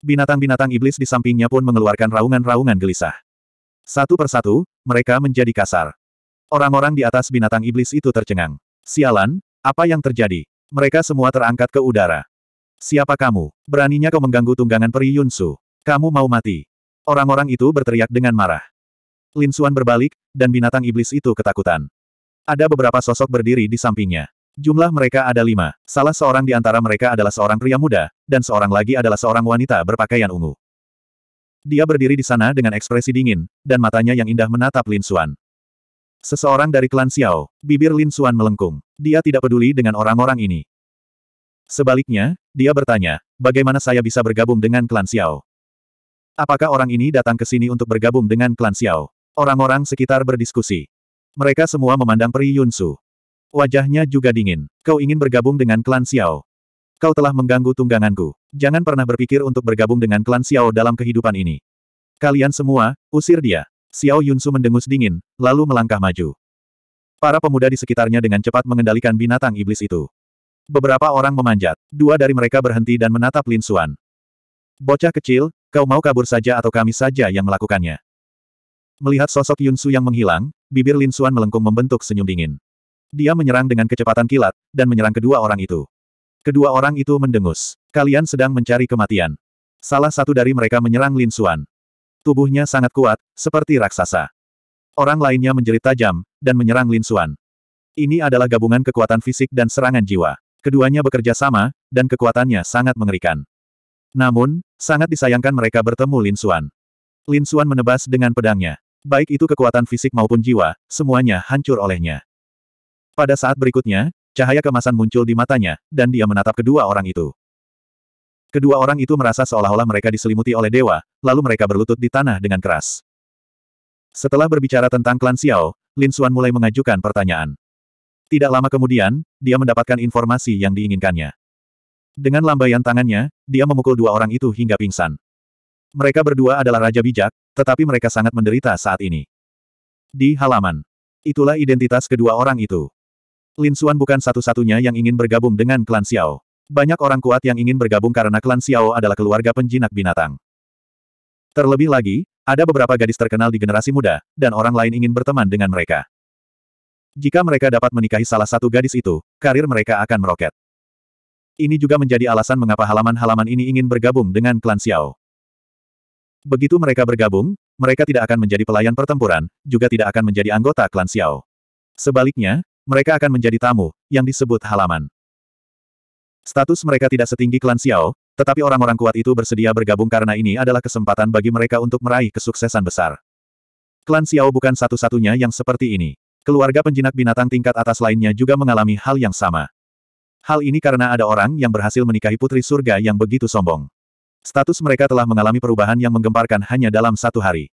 Binatang-binatang iblis di sampingnya pun mengeluarkan raungan-raungan gelisah. Satu persatu, mereka menjadi kasar. Orang-orang di atas binatang iblis itu tercengang. Sialan, apa yang terjadi? Mereka semua terangkat ke udara. Siapa kamu? Beraninya kau mengganggu tunggangan peri Yunsu. Kamu mau mati. Orang-orang itu berteriak dengan marah. Lin Xuan berbalik, dan binatang iblis itu ketakutan. Ada beberapa sosok berdiri di sampingnya. Jumlah mereka ada lima. Salah seorang di antara mereka adalah seorang pria muda, dan seorang lagi adalah seorang wanita berpakaian ungu. Dia berdiri di sana dengan ekspresi dingin, dan matanya yang indah menatap Lin Xuan. Seseorang dari klan Xiao, bibir Lin Xuan melengkung. Dia tidak peduli dengan orang-orang ini. Sebaliknya, dia bertanya, bagaimana saya bisa bergabung dengan klan Xiao? Apakah orang ini datang ke sini untuk bergabung dengan klan Xiao? Orang-orang sekitar berdiskusi. Mereka semua memandang Peri Yunsu. Wajahnya juga dingin. Kau ingin bergabung dengan klan Xiao. Kau telah mengganggu tungganganku. Jangan pernah berpikir untuk bergabung dengan klan Xiao dalam kehidupan ini. Kalian semua, usir dia. Xiao Yunsu mendengus dingin, lalu melangkah maju. Para pemuda di sekitarnya dengan cepat mengendalikan binatang iblis itu. Beberapa orang memanjat. Dua dari mereka berhenti dan menatap Lin Xuan. Bocah kecil, kau mau kabur saja atau kami saja yang melakukannya? Melihat sosok Yunsu yang menghilang, bibir Lin Xuan melengkung membentuk senyum dingin. Dia menyerang dengan kecepatan kilat, dan menyerang kedua orang itu. Kedua orang itu mendengus. Kalian sedang mencari kematian. Salah satu dari mereka menyerang Lin Suan. Tubuhnya sangat kuat, seperti raksasa. Orang lainnya menjerit tajam, dan menyerang Lin Suan. Ini adalah gabungan kekuatan fisik dan serangan jiwa. Keduanya bekerja sama, dan kekuatannya sangat mengerikan. Namun, sangat disayangkan mereka bertemu Lin Suan. Lin Suan menebas dengan pedangnya. Baik itu kekuatan fisik maupun jiwa, semuanya hancur olehnya. Pada saat berikutnya, cahaya kemasan muncul di matanya, dan dia menatap kedua orang itu. Kedua orang itu merasa seolah-olah mereka diselimuti oleh dewa, lalu mereka berlutut di tanah dengan keras. Setelah berbicara tentang klan Xiao, Lin Xuan mulai mengajukan pertanyaan. Tidak lama kemudian, dia mendapatkan informasi yang diinginkannya. Dengan lambaian tangannya, dia memukul dua orang itu hingga pingsan. Mereka berdua adalah raja bijak, tetapi mereka sangat menderita saat ini. Di halaman. Itulah identitas kedua orang itu. Lin Xuan bukan satu-satunya yang ingin bergabung dengan klan Xiao. Banyak orang kuat yang ingin bergabung karena klan Xiao adalah keluarga penjinak binatang. Terlebih lagi, ada beberapa gadis terkenal di generasi muda, dan orang lain ingin berteman dengan mereka. Jika mereka dapat menikahi salah satu gadis itu, karir mereka akan meroket. Ini juga menjadi alasan mengapa halaman-halaman ini ingin bergabung dengan klan Xiao. Begitu mereka bergabung, mereka tidak akan menjadi pelayan pertempuran, juga tidak akan menjadi anggota klan Xiao. Sebaliknya, mereka akan menjadi tamu, yang disebut halaman. Status mereka tidak setinggi klan Xiao, tetapi orang-orang kuat itu bersedia bergabung karena ini adalah kesempatan bagi mereka untuk meraih kesuksesan besar. Klan Xiao bukan satu-satunya yang seperti ini. Keluarga penjinak binatang tingkat atas lainnya juga mengalami hal yang sama. Hal ini karena ada orang yang berhasil menikahi putri surga yang begitu sombong. Status mereka telah mengalami perubahan yang menggemparkan hanya dalam satu hari.